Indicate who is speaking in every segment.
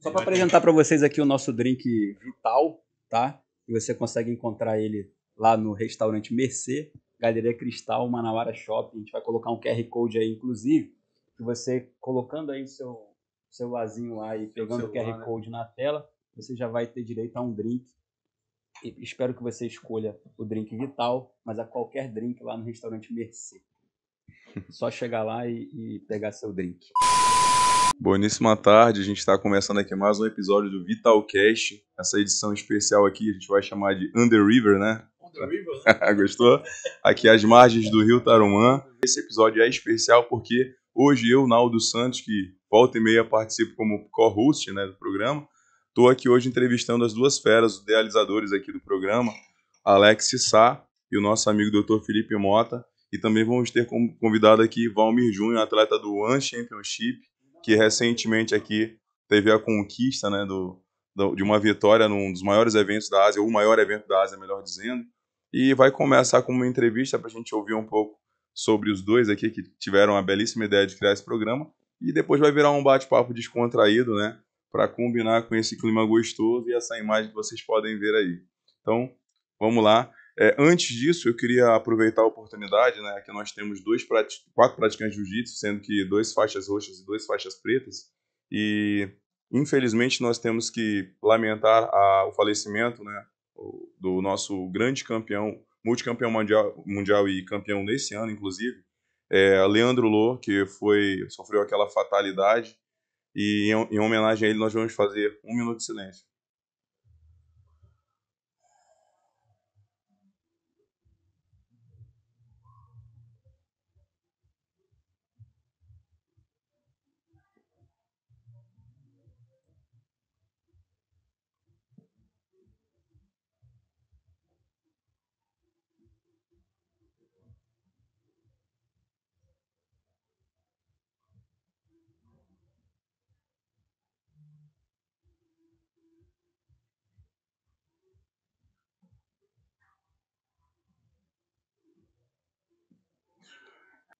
Speaker 1: Só para apresentar para vocês aqui o nosso drink Vital, tá? E você consegue encontrar ele lá no restaurante Mercê, Galeria Cristal, Manauara Shopping. A gente vai colocar um QR Code aí, inclusive, que você colocando aí o seu celularzinho lá e pegando o QR né? Code na tela, você já vai ter direito a um drink. E espero que você escolha o drink Vital, mas a qualquer drink lá no restaurante Mercê. Só chegar lá e, e pegar seu drink.
Speaker 2: Boníssima tarde, a gente está começando aqui mais um episódio do Vitalcast. Essa edição especial aqui a gente vai chamar de Under River, né? Under River? Gostou? Aqui às margens do Rio Tarumã. Esse episódio é especial porque hoje eu, Naldo Santos, que volta e meia participo como co-host né, do programa, estou aqui hoje entrevistando as duas feras, os idealizadores aqui do programa, Alex Sá e o nosso amigo Dr. Felipe Mota. E também vamos ter como convidado aqui Valmir Júnior, atleta do One Championship que recentemente aqui teve a conquista né, do, do, de uma vitória num dos maiores eventos da Ásia, ou o maior evento da Ásia, melhor dizendo, e vai começar com uma entrevista para a gente ouvir um pouco sobre os dois aqui que tiveram a belíssima ideia de criar esse programa, e depois vai virar um bate-papo descontraído, né, para combinar com esse clima gostoso e essa imagem que vocês podem ver aí. Então, vamos lá. É, antes disso, eu queria aproveitar a oportunidade, né, que nós temos dois prati quatro praticantes de jiu-jitsu, sendo que dois faixas roxas e dois faixas pretas, e infelizmente nós temos que lamentar a, o falecimento né, do nosso grande campeão, multicampeão mundial, mundial e campeão nesse ano, inclusive, é, Leandro Lô, que foi sofreu aquela fatalidade, e em, em homenagem a ele nós vamos fazer um minuto de silêncio.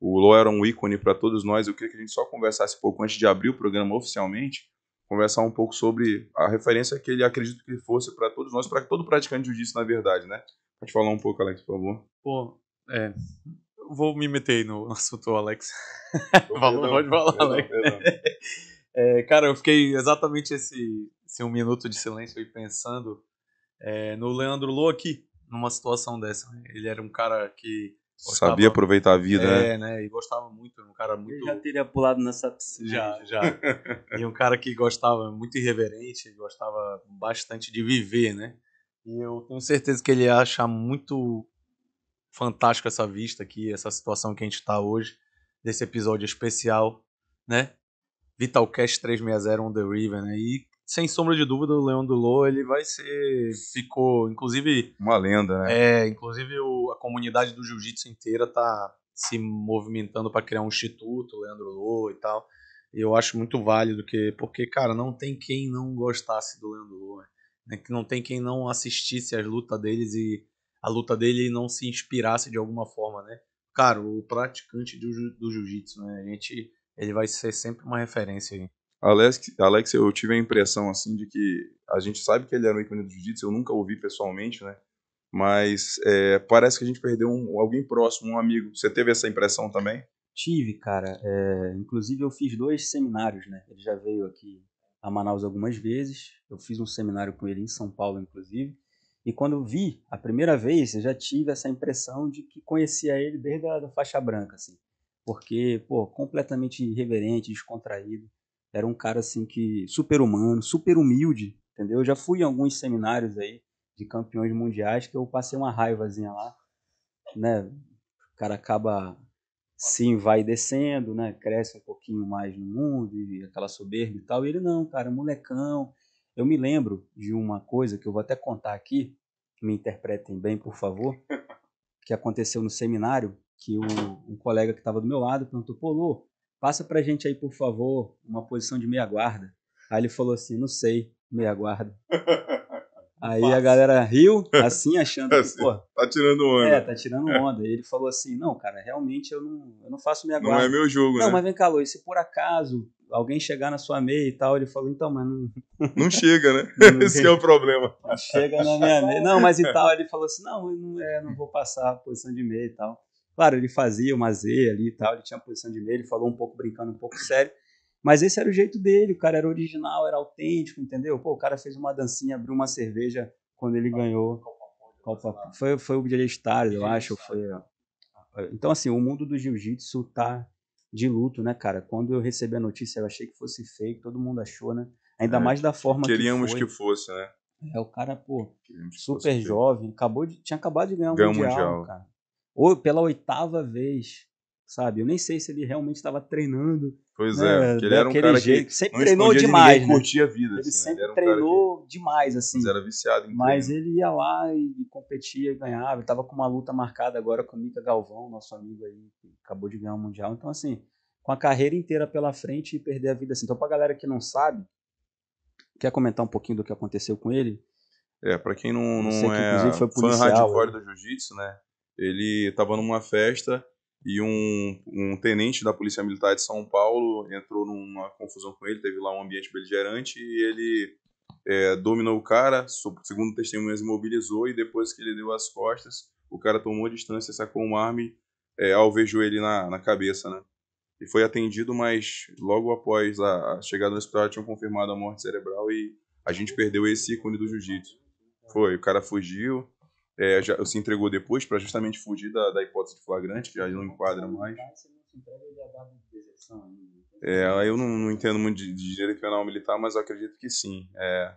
Speaker 2: O Lo era um ícone para todos nós. Eu queria que a gente só conversasse um pouco antes de abrir o programa oficialmente, conversar um pouco sobre a referência que ele acredita que fosse para todos nós, para todo praticante de jiu na verdade, né? Pode falar um pouco, Alex, por favor. Pô,
Speaker 3: é. Vou me meter aí no assunto, Alex. Falou, pode falar, Alex. É, cara, eu fiquei exatamente esse, esse um minuto de silêncio aí pensando é, no Leandro Lô aqui, numa situação dessa. Né? Ele era um cara que Gostava, Sabia aproveitar a vida, né? é, né? né? E gostava muito, um cara muito. Eu já teria pulado nessa piscina. Já, né? já. e um cara que gostava muito irreverente, gostava bastante de viver, né? E eu tenho certeza que ele ia achar muito fantástico essa vista aqui, essa situação que a gente está hoje, desse episódio especial, né? Vitalcast 360 on the River, né? E sem sombra de dúvida, o Leão do Lô, ele vai ser. Ficou, inclusive. Uma lenda, né? É, inclusive o, a comunidade do jiu-jitsu inteira tá se movimentando para criar um instituto, Leandro Lô e tal. Eu acho muito válido, que, porque, cara, não tem quem não gostasse do Leandro Lô, né? É que não tem quem não assistisse as lutas deles e a luta dele não se inspirasse de alguma forma, né? Cara, o praticante do, do jiu-jitsu, né? A gente, ele vai ser sempre uma referência aí.
Speaker 2: Alex, Alex, eu tive a impressão assim de que a gente sabe que ele era um ícone do jiu-jitsu, eu nunca ouvi pessoalmente, né? Mas é, parece que a gente perdeu um, alguém próximo, um amigo. Você teve essa impressão também? Tive,
Speaker 1: cara. É, inclusive eu fiz dois seminários, né? Ele já veio aqui a Manaus algumas vezes. Eu fiz um seminário com ele em São Paulo, inclusive. E quando eu vi a primeira vez, eu já tive essa impressão de que conhecia ele desde a faixa branca, assim. Porque, pô, completamente irreverente, descontraído era um cara assim que super humano, super humilde, entendeu? Eu já fui em alguns seminários aí de campeões mundiais que eu passei uma raivazinha lá, né? O cara acaba sim vai descendo, né? Cresce um pouquinho mais no mundo e aquela soberba e tal. E ele não, cara, molecão. Eu me lembro de uma coisa que eu vou até contar aqui, me interpretem bem, por favor, que aconteceu no seminário, que o, um colega que estava do meu lado perguntou, pô, Lô, passa pra gente aí, por favor, uma posição de meia guarda. Aí ele falou assim, não sei, meia guarda. Aí Passa. a galera riu, assim, achando que, assim, pô. Tá tirando onda. É, tá tirando onda. Aí ele falou assim: não, cara, realmente eu não, eu não faço meia guarda. Não é meu jogo, não, né? Não, mas vem cá, Luiz, se por acaso alguém chegar na sua meia e tal, ele falou: então, mas não. Não chega, né? Esse é o problema. Não chega na minha meia. Não, mas e tal. Ele falou assim: não, não, é, não vou passar a posição de meia e tal. Claro, ele fazia uma Z ali e tal, ele tinha a posição de meio, ele falou um pouco brincando, um pouco sério. Mas esse era o jeito dele, o cara era original, era autêntico, entendeu? Pô, o cara fez uma dancinha, abriu uma cerveja quando ele ganhou. Né? Copa, foi, foi o Billy Stars, eu acho. Foi... É, é, então, assim, o mundo do jiu-jitsu tá de luto, né, cara? Quando eu recebi a notícia, eu achei que fosse fake, todo mundo achou, né? Ainda é, mais da forma queríamos que Queríamos que fosse, né? É, o cara, pô, super jovem, acabou de, tinha acabado de ganhar um mundial, mundial, cara ou pela oitava vez, sabe? Eu nem sei se ele realmente estava treinando. Pois né? é, porque ele era um cara jeito, que sempre treinou demais, ninguém, né? curtia a vida. Ele assim, né? sempre ele um treinou que, demais, assim. Mas era viciado em Mas treino. ele ia lá e competia, ganhava. Ele estava com uma luta marcada agora com o Mika Galvão, nosso amigo aí, que acabou de ganhar o Mundial. Então, assim, com a carreira inteira pela frente e perder a vida assim. Então, pra galera que não sabe, quer comentar um pouquinho do que aconteceu com ele? É, para quem não, não, não é que, fã policial, hardcore
Speaker 2: né? do jiu-jitsu, né? ele estava numa festa e um, um, tenente da Polícia Militar de São Paulo entrou numa confusão com ele, teve lá um ambiente beligerante e ele é, dominou o cara, segundo testemunhas, imobilizou e depois que ele deu as costas, o cara tomou distância, sacou uma arma e é, alvejou ele na, na cabeça, né? E foi atendido, mas logo após a, a chegada no hospital tinham confirmado a morte cerebral e a gente perdeu esse ícone do jiu-jitsu. Foi, o cara fugiu, é, já, se entregou depois para justamente fugir da, da, hipótese de flagrante, que já não enquadra mais. Né? É, eu não, não entendo muito de, de, direito penal militar, mas eu acredito que sim. É.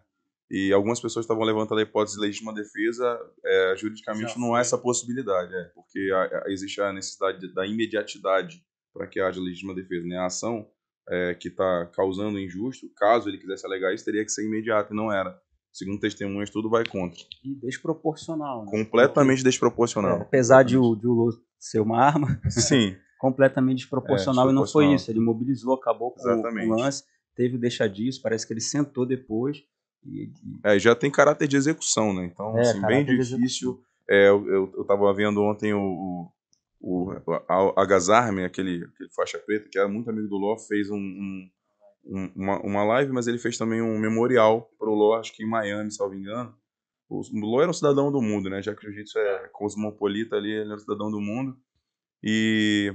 Speaker 2: E algumas pessoas estavam levantando a hipótese de legítima defesa, é, juridicamente não há essa possibilidade, é, porque a, a, existe a necessidade da imediatidade para que haja legítima defesa. Né? A ação é, que está causando injusto, caso ele quisesse alegar isso, teria que ser imediata, e não era segundo testemunhas, tudo vai contra.
Speaker 1: E desproporcional. Né? Completamente desproporcional. É, apesar de o, de o ser uma arma. Sim. completamente desproporcional, é, desproporcional, e não foi isso. Ele mobilizou, acabou com o lance, teve o deixar disso, parece que ele sentou depois. E, e...
Speaker 2: É, já tem caráter de execução, né?
Speaker 1: Então, é, assim, bem difícil. É,
Speaker 2: eu estava vendo ontem o, o, o a, aquele, aquele faixa preta, que era muito amigo do Ló, fez um, um uma, uma live, mas ele fez também um memorial pro Lô, acho que em Miami, me engano. O Lô era um cidadão do mundo, né? Já que o jiu-jitsu é cosmopolita ali, ele era um cidadão do mundo. E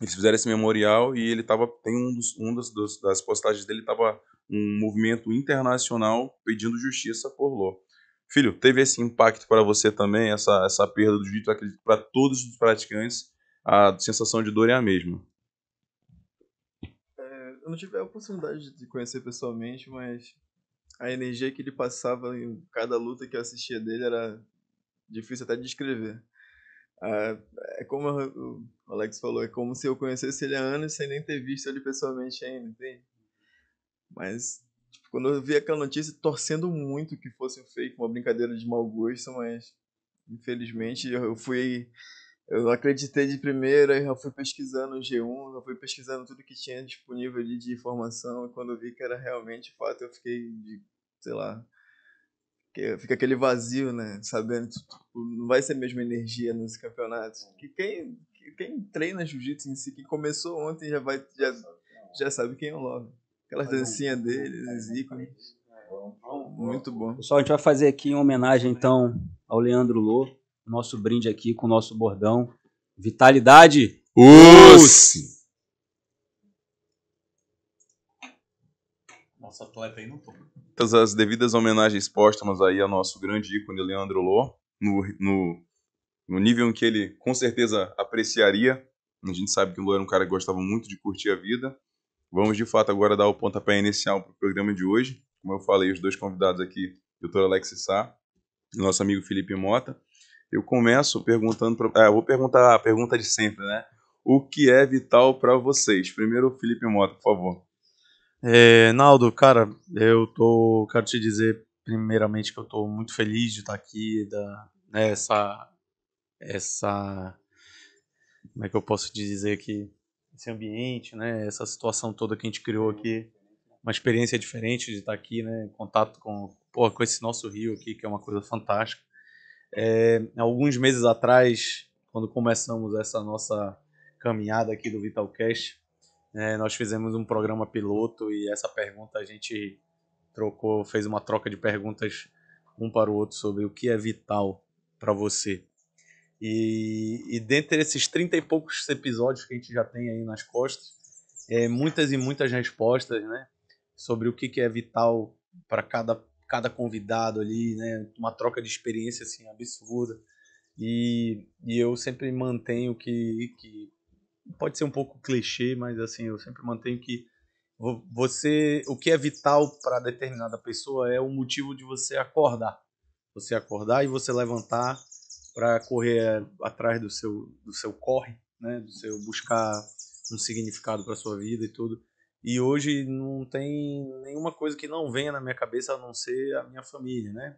Speaker 2: eles fizeram esse memorial e ele tava, tem um, dos, um das, das postagens dele tava um movimento internacional pedindo justiça por Lô. Filho, teve esse impacto para você também, essa, essa perda do jiu-jitsu, acredito, para todos os praticantes, a sensação de dor é a mesma
Speaker 4: eu não tive a oportunidade de conhecer pessoalmente, mas a energia que ele passava em cada luta que eu assistia dele era difícil até de descrever. Ah, é como o Alex falou, é como se eu conhecesse ele há anos sem nem ter visto ele pessoalmente ainda, entende? Mas tipo, quando eu vi aquela notícia, torcendo muito que fosse um fake, uma brincadeira de mau gosto, mas infelizmente eu fui eu acreditei de primeira, já fui pesquisando o G1, já fui pesquisando tudo que tinha disponível ali de informação, e quando eu vi que era realmente fato, eu fiquei de, sei lá, fica aquele vazio, né, sabendo que tipo, não vai ser a mesma energia nesse campeonato. É. Que quem, quem treina jiu-jitsu em si, quem começou ontem já vai já, é já sabe quem é o Love. Aquelas dancinhas dele, os é, ícones.
Speaker 1: Muito bom. Pessoal, a gente vai fazer aqui uma homenagem então ao Leandro Lô nosso brinde aqui com o nosso bordão. Vitalidade! uce
Speaker 3: Nosso atleta aí no
Speaker 2: Todas as devidas homenagens póstumas aí ao nosso grande ícone Leandro Lô, no, no, no nível em que ele com certeza apreciaria. A gente sabe que o Lô era um cara que gostava muito de curtir a vida. Vamos de fato agora dar o pontapé inicial para o programa de hoje. Como eu falei, os dois convidados aqui, doutor Alex Sá e nosso amigo Felipe Mota eu começo perguntando. Pra, é, vou perguntar a pergunta de sempre, né? O que é vital para vocês? Primeiro, Felipe Mota, por favor.
Speaker 3: É, Naldo, cara, eu tô, quero te dizer primeiramente que eu estou muito feliz de
Speaker 2: estar aqui, da né, essa,
Speaker 3: essa, como é que eu posso dizer aqui, esse ambiente, né, essa situação toda que a gente criou aqui, uma experiência diferente de estar aqui, né, em contato com, com esse nosso rio aqui, que é uma coisa fantástica. É, alguns meses atrás, quando começamos essa nossa caminhada aqui do Vitalcast, é, nós fizemos um programa piloto e essa pergunta a gente trocou, fez uma troca de perguntas um para o outro sobre o que é vital para você. E, e dentre esses 30 e poucos episódios que a gente já tem aí nas costas, é, muitas e muitas respostas né, sobre o que, que é vital para cada cada convidado ali, né? Uma troca de experiência assim absurda. E, e eu sempre mantenho que, que pode ser um pouco clichê, mas assim eu sempre mantenho que você o que é vital
Speaker 4: para determinada
Speaker 3: pessoa é o motivo de você acordar, você acordar e você levantar para correr é, atrás do seu do seu corre, né? Do seu buscar um significado para sua vida e tudo. E hoje não tem nenhuma coisa que não venha na minha cabeça a não ser a minha família, né?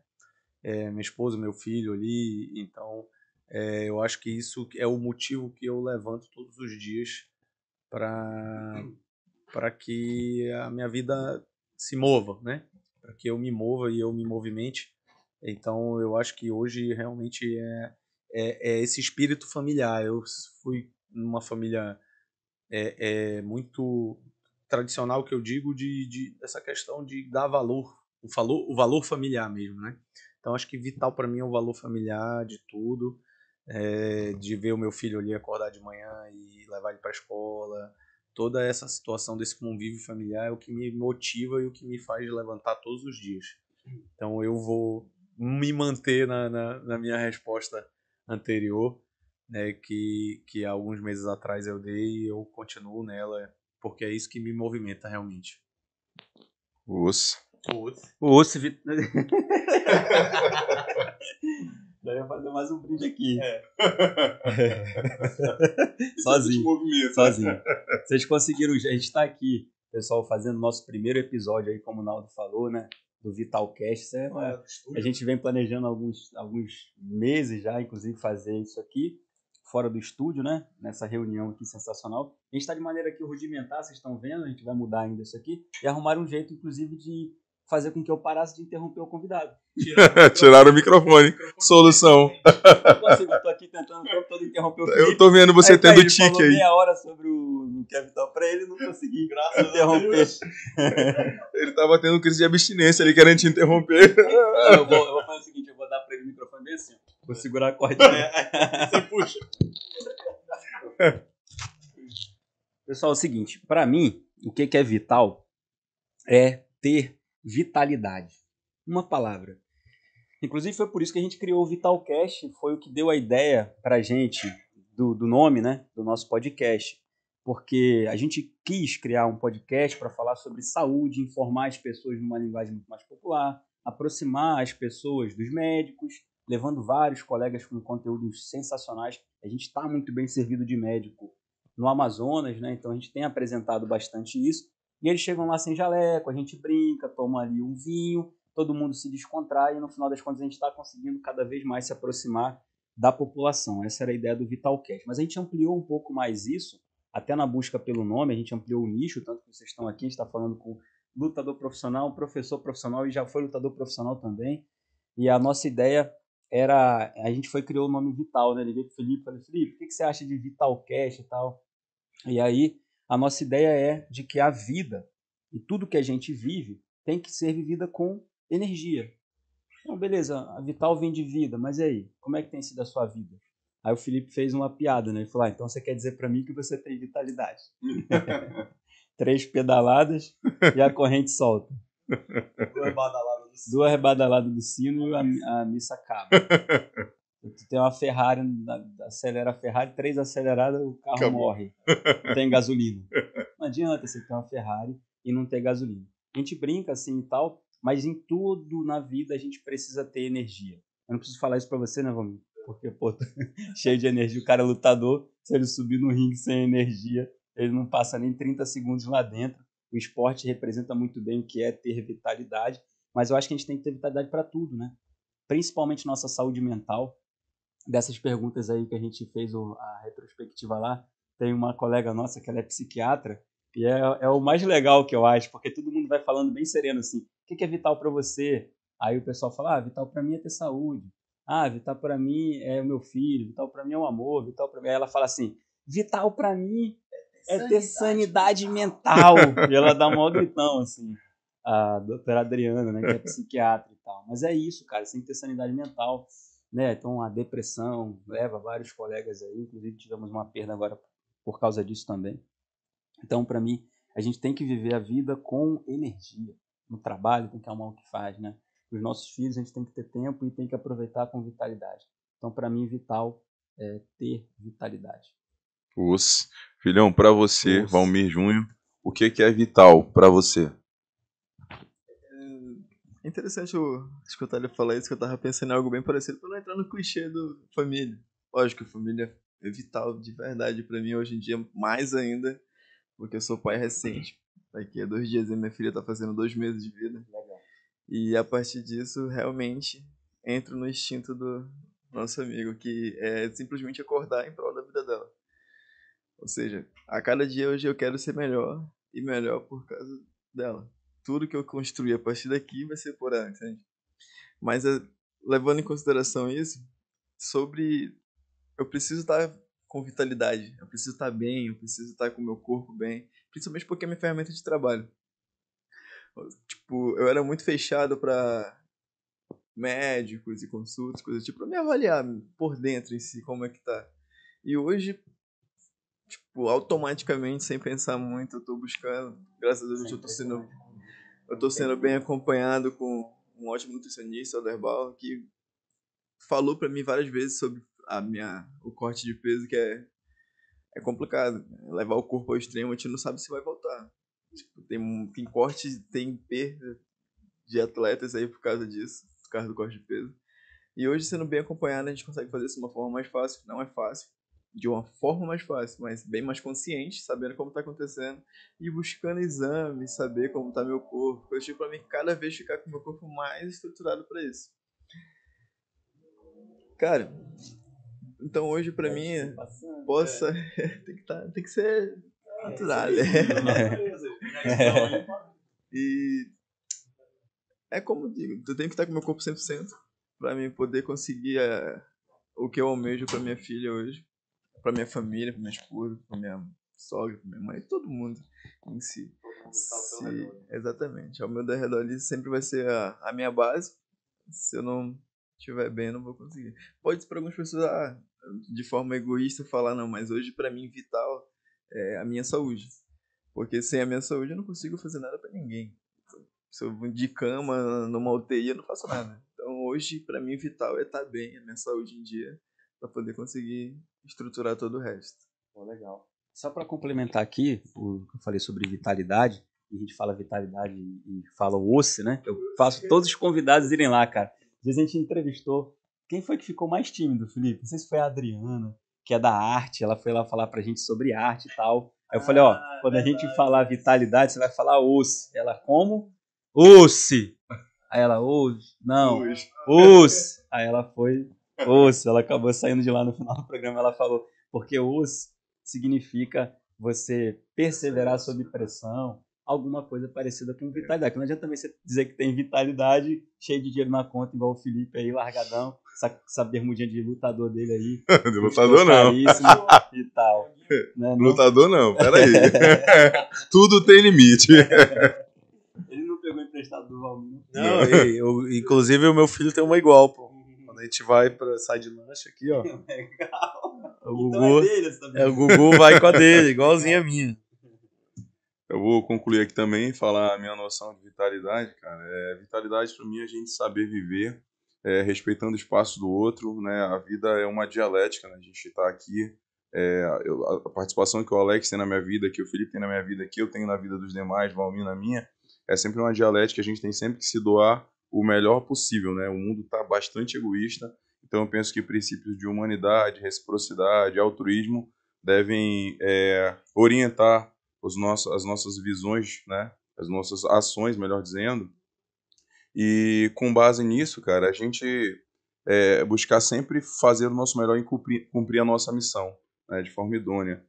Speaker 3: É, minha esposa, meu filho ali. Então, é, eu acho que isso é o motivo que eu levanto todos os dias para para que a minha vida se mova, né? Para que eu me mova e eu me movimente. Então, eu acho que hoje realmente é, é, é esse espírito familiar. Eu fui numa família é, é muito tradicional que eu digo de, de dessa questão de dar valor, o valor, o valor familiar mesmo, né? Então acho que vital para mim é o valor familiar de tudo, é, de ver o meu filho ali acordar de manhã e levar ele para a escola, toda essa situação desse convívio familiar é o que me motiva e o que me faz levantar todos os dias. Então eu vou me manter na, na, na minha resposta anterior, né, que, que há alguns meses atrás eu dei e eu continuo nela porque é isso que me movimenta realmente.
Speaker 1: O osso. O osso. O osso, Vitor. Daria fazer mais um brinde aqui. É. sozinho. Tipo sozinho. Vocês conseguiram. A gente está aqui, pessoal, fazendo nosso primeiro episódio aí, como o Naldo falou, né? Do Vitalcast. É uma... É, a gente vem planejando alguns, alguns meses já, inclusive, fazer isso aqui fora do estúdio, né? Nessa reunião aqui sensacional. A gente está de maneira aqui rudimentar, vocês estão vendo, a gente vai mudar ainda isso aqui. E arrumar um jeito, inclusive, de fazer com que eu parasse de interromper o convidado.
Speaker 2: Tiraram, o microfone. Solução. Eu estou assim, tô aqui tentando
Speaker 1: o tempo todo interromper o Felipe. Eu vendo você aí, tá tendo tá, tique falou aí. meia hora sobre o Kevin é Tal pra ele, não consegui Graças interromper.
Speaker 2: ele tava tendo crise de abstinência ali, querendo te interromper. Eu vou, eu vou
Speaker 3: fazer o seguinte, eu vou dar pra ele o microfone desse.
Speaker 2: Vou segurar a corda.
Speaker 1: É, você puxa. Pessoal, é o seguinte, para mim, o que, é vital é ter vitalidade. Uma palavra. Inclusive foi por isso que a gente criou o Vitalcast, foi o que deu a ideia para a gente do, do nome, né, do nosso podcast. Porque a gente quis criar um podcast para falar sobre saúde, informar as pessoas numa linguagem muito mais popular, aproximar as pessoas dos médicos, levando vários colegas com conteúdos sensacionais. A gente está muito bem servido de médico no Amazonas, né? Então a gente tem apresentado bastante isso. E eles chegam lá sem jaleco, a gente brinca, toma ali um vinho, todo mundo se descontrai e no final das contas a gente está conseguindo cada vez mais se aproximar da população. Essa era a ideia do Vitalcast. Mas a gente ampliou um pouco mais isso, até na busca pelo nome, a gente ampliou o nicho, tanto que vocês estão aqui, a gente está falando com lutador profissional, professor profissional e já foi lutador profissional também. E a nossa ideia era a gente foi criou o nome Vital, né? ele veio pro Felipe, falou Felipe, o que, que você acha de Vital Cash e tal? E aí a nossa ideia é de que a vida e tudo que a gente vive tem que ser vivida com energia. Então, beleza, a Vital vem de vida, mas e aí? Como é que tem sido a sua vida? Aí o Felipe fez uma piada, né? Ele falou: ah, então você quer dizer para mim que você tem vitalidade. Três pedaladas e a corrente solta. Duas badalada duas rebadaladas do sino, a, a missa acaba. Tu tem uma Ferrari, acelera a Ferrari, três aceleradas, o carro Acabou. morre. Não tem gasolina. Não adianta você ter uma Ferrari e não ter gasolina. A gente brinca assim e tal, mas em tudo na vida a gente precisa ter energia. Eu não preciso falar isso para você, né, Vamos? Porque, pô, cheio de energia, o cara é lutador, se ele subir no ringue sem energia, ele não passa nem 30 segundos lá dentro. O esporte representa muito bem o que é ter vitalidade. Mas eu acho que a gente tem que ter vitalidade para tudo, né? Principalmente nossa saúde mental. Dessas perguntas aí que a gente fez a retrospectiva lá, tem uma colega nossa que ela é psiquiatra e é, é o mais legal que eu acho, porque todo mundo vai falando bem sereno assim: o que, é vital para você? Aí o pessoal fala: ah, vital para mim é ter saúde. Ah, vital para mim é o meu filho, vital para mim é o amor, vital para mim. Aí ela fala assim: vital para mim é ter sanidade, sanidade mental. mental. E ela dá um maior gritão, assim a doutora Adriana, né, que é psiquiatra e tal. Mas é isso, cara, você tem que ter sanidade mental, né? Então a depressão leva vários colegas aí, inclusive tivemos uma perda agora por causa disso também. Então, para mim, a gente tem que viver a vida com energia. No trabalho, tem que amar o que faz, né? Os nossos filhos, a gente tem que ter tempo e tem que aproveitar com vitalidade. Então, para mim, vital é ter vitalidade.
Speaker 2: Os filhão, para você, Valmir Junho, o que, que é vital para você?
Speaker 4: É interessante eu escutar ele falar isso, que eu tava pensando em algo bem parecido, pra não entrar no clichê do família. Lógico, família é vital de verdade para mim hoje em dia, mais ainda, porque eu sou pai recente. Daqui a dois dias minha filha tá fazendo dois meses de vida. Legal. E a partir disso, realmente, entro no instinto do nosso amigo, que é simplesmente acordar em prol da vida dela. Ou seja, a cada dia hoje eu quero ser melhor e melhor por causa dela tudo que eu construir a partir daqui vai ser por ela, entende? Mas eh, levando em consideração isso, sobre eu preciso estar com vitalidade, eu preciso estar bem, eu preciso estar com o meu corpo bem, principalmente porque é minha ferramenta de trabalho. Tipo, eu era muito fechado para médicos e consultas, coisas tipo, pra me avaliar por dentro em si como é que tá. E hoje, tipo, automaticamente, sem pensar muito, eu tô buscando, graças a Deus, eu tô sendo eu estou sendo bem acompanhado com um ótimo nutricionista, o Derbal, que falou para mim várias vezes sobre a minha, o corte de peso, que é, é complicado. Levar o corpo ao extremo, a gente não sabe se vai voltar. Tipo, tem, tem corte, tem perda de atletas aí por causa disso, por causa do corte de peso. E hoje, sendo bem acompanhado, a gente consegue fazer isso de uma forma mais fácil. Não é fácil, de uma forma mais fácil, mas bem mais consciente, sabendo como está acontecendo e buscando exames, saber como está meu corpo, eu tive para mim cada vez ficar com meu corpo mais estruturado para isso. Cara, então hoje para é, mim passando, é possa é. tem que tá, tem que ser natural. É, e é como eu digo, eu tenho que estar tá com meu corpo 100% para mim poder conseguir eh, o que eu almejo para minha filha hoje para minha família, para minha esposa, para minha sogra, para minha mãe, todo mundo em si. Se, exatamente. Ao meu derredor ali sempre vai ser a, a minha base. Se eu não estiver bem, eu não vou conseguir. Pode para algumas pessoas, ah, de forma egoísta, falar, não, mas hoje para mim vital é a minha saúde. Porque sem a minha saúde eu não consigo fazer nada para ninguém. Se eu vou de cama, numa UTI, eu não faço nada. Então hoje, para mim, vital é estar tá bem, a minha saúde em dia para poder conseguir estruturar todo o resto. legal.
Speaker 1: Só para complementar aqui o que eu falei sobre vitalidade, a gente fala vitalidade e fala osso, né? Eu faço todos os convidados irem lá, cara. Às vezes a gente entrevistou. Quem foi que ficou mais tímido, Felipe? Não sei se foi a Adriana, que é da arte, ela foi lá falar pra gente sobre arte e tal. Aí eu ah, falei, ó, ah, quando a gente falar vitalidade, você vai falar osso. Ela, como? Osso! Aí ela, osso, não, osso. Aí ela foi osso. Ela acabou saindo de lá no final do programa. Ela falou, porque osso significa você perseverar sob pressão, alguma coisa parecida com vitalidade. Não adianta também você dizer que tem vitalidade, cheio de dinheiro na conta, igual o Felipe aí, largadão, essa, essa bermudinha de lutador dele aí. De é lutador não. e
Speaker 3: tal.
Speaker 2: Né? Lutador não, peraí. Tudo tem limite.
Speaker 3: Ele não pegou emprestado do Valmir. Né? Não, eu, inclusive o meu filho tem uma igual, pô. A gente vai para Sai de lanche aqui, ó.
Speaker 2: Legal. O Gugu, então é, deles também. é, o Gugu vai com a dele, igualzinha a minha. Eu vou concluir aqui também, falar a minha noção de vitalidade, cara. É, vitalidade para mim é a gente saber viver, é, respeitando o espaço do outro, né? A vida é uma dialética, né? A gente está aqui, é, eu, a participação que o Alex tem na minha vida, que o Felipe tem na minha vida, que eu tenho na vida dos demais, Valmir na minha, é sempre uma dialética, a gente tem sempre que se doar o melhor possível, né? O mundo está bastante egoísta, então eu penso que princípios de humanidade, reciprocidade, altruísmo devem é, orientar os nossos, as nossas visões, né? As nossas ações, melhor dizendo. E com base nisso, cara, a gente é, buscar sempre fazer o nosso melhor em cumprir, cumprir a nossa missão né? de forma idônea.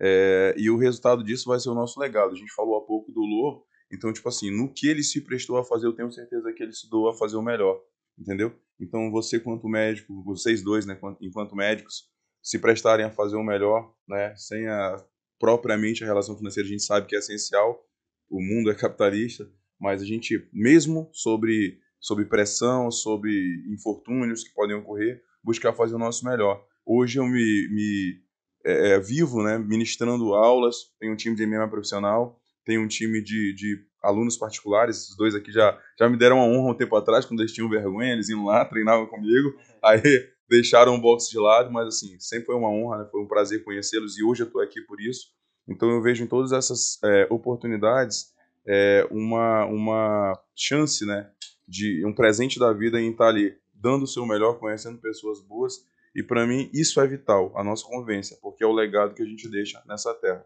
Speaker 2: É, e o resultado disso vai ser o nosso legado. A gente falou há pouco do Lô, então, tipo assim, no que ele se prestou a fazer, eu tenho certeza que ele se doou a fazer o melhor, entendeu? Então, você quanto médico, vocês dois, né, enquanto médicos, se prestarem a fazer o melhor, né, sem a propriamente a relação financeira, a gente sabe que é essencial, o mundo é capitalista, mas a gente mesmo sobre sobre pressão, sobre infortúnios que podem ocorrer, buscar fazer o nosso melhor. Hoje eu me, me é, é vivo, né, ministrando aulas, tenho um time de MMA profissional, tem um time de, de alunos particulares, esses dois aqui já, já me deram a honra um tempo atrás, quando eles tinham vergonha, eles iam lá, treinavam comigo, aí deixaram o boxe de lado, mas assim, sempre foi uma honra, né? foi um prazer conhecê-los e hoje eu estou aqui por isso. Então eu vejo em todas essas é, oportunidades é, uma, uma chance, né, de um presente da vida em estar tá ali dando o seu melhor, conhecendo pessoas boas, e para mim isso é vital, a nossa convivência, porque é o legado que a gente deixa nessa terra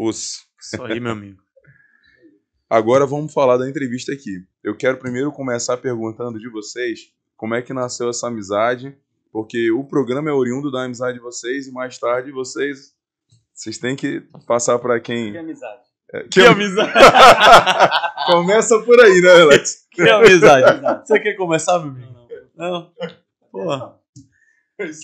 Speaker 2: os. Isso aí, meu amigo. Agora vamos falar da entrevista aqui. Eu quero primeiro começar perguntando de vocês como é que nasceu essa amizade, porque o programa é oriundo da amizade de vocês e mais tarde vocês vocês têm que passar para quem. Que amizade. É, que, que amizade.
Speaker 3: Começa por aí, né, Alex? Que, amizade. Você quer começar, meu amigo? Não. não. Porra.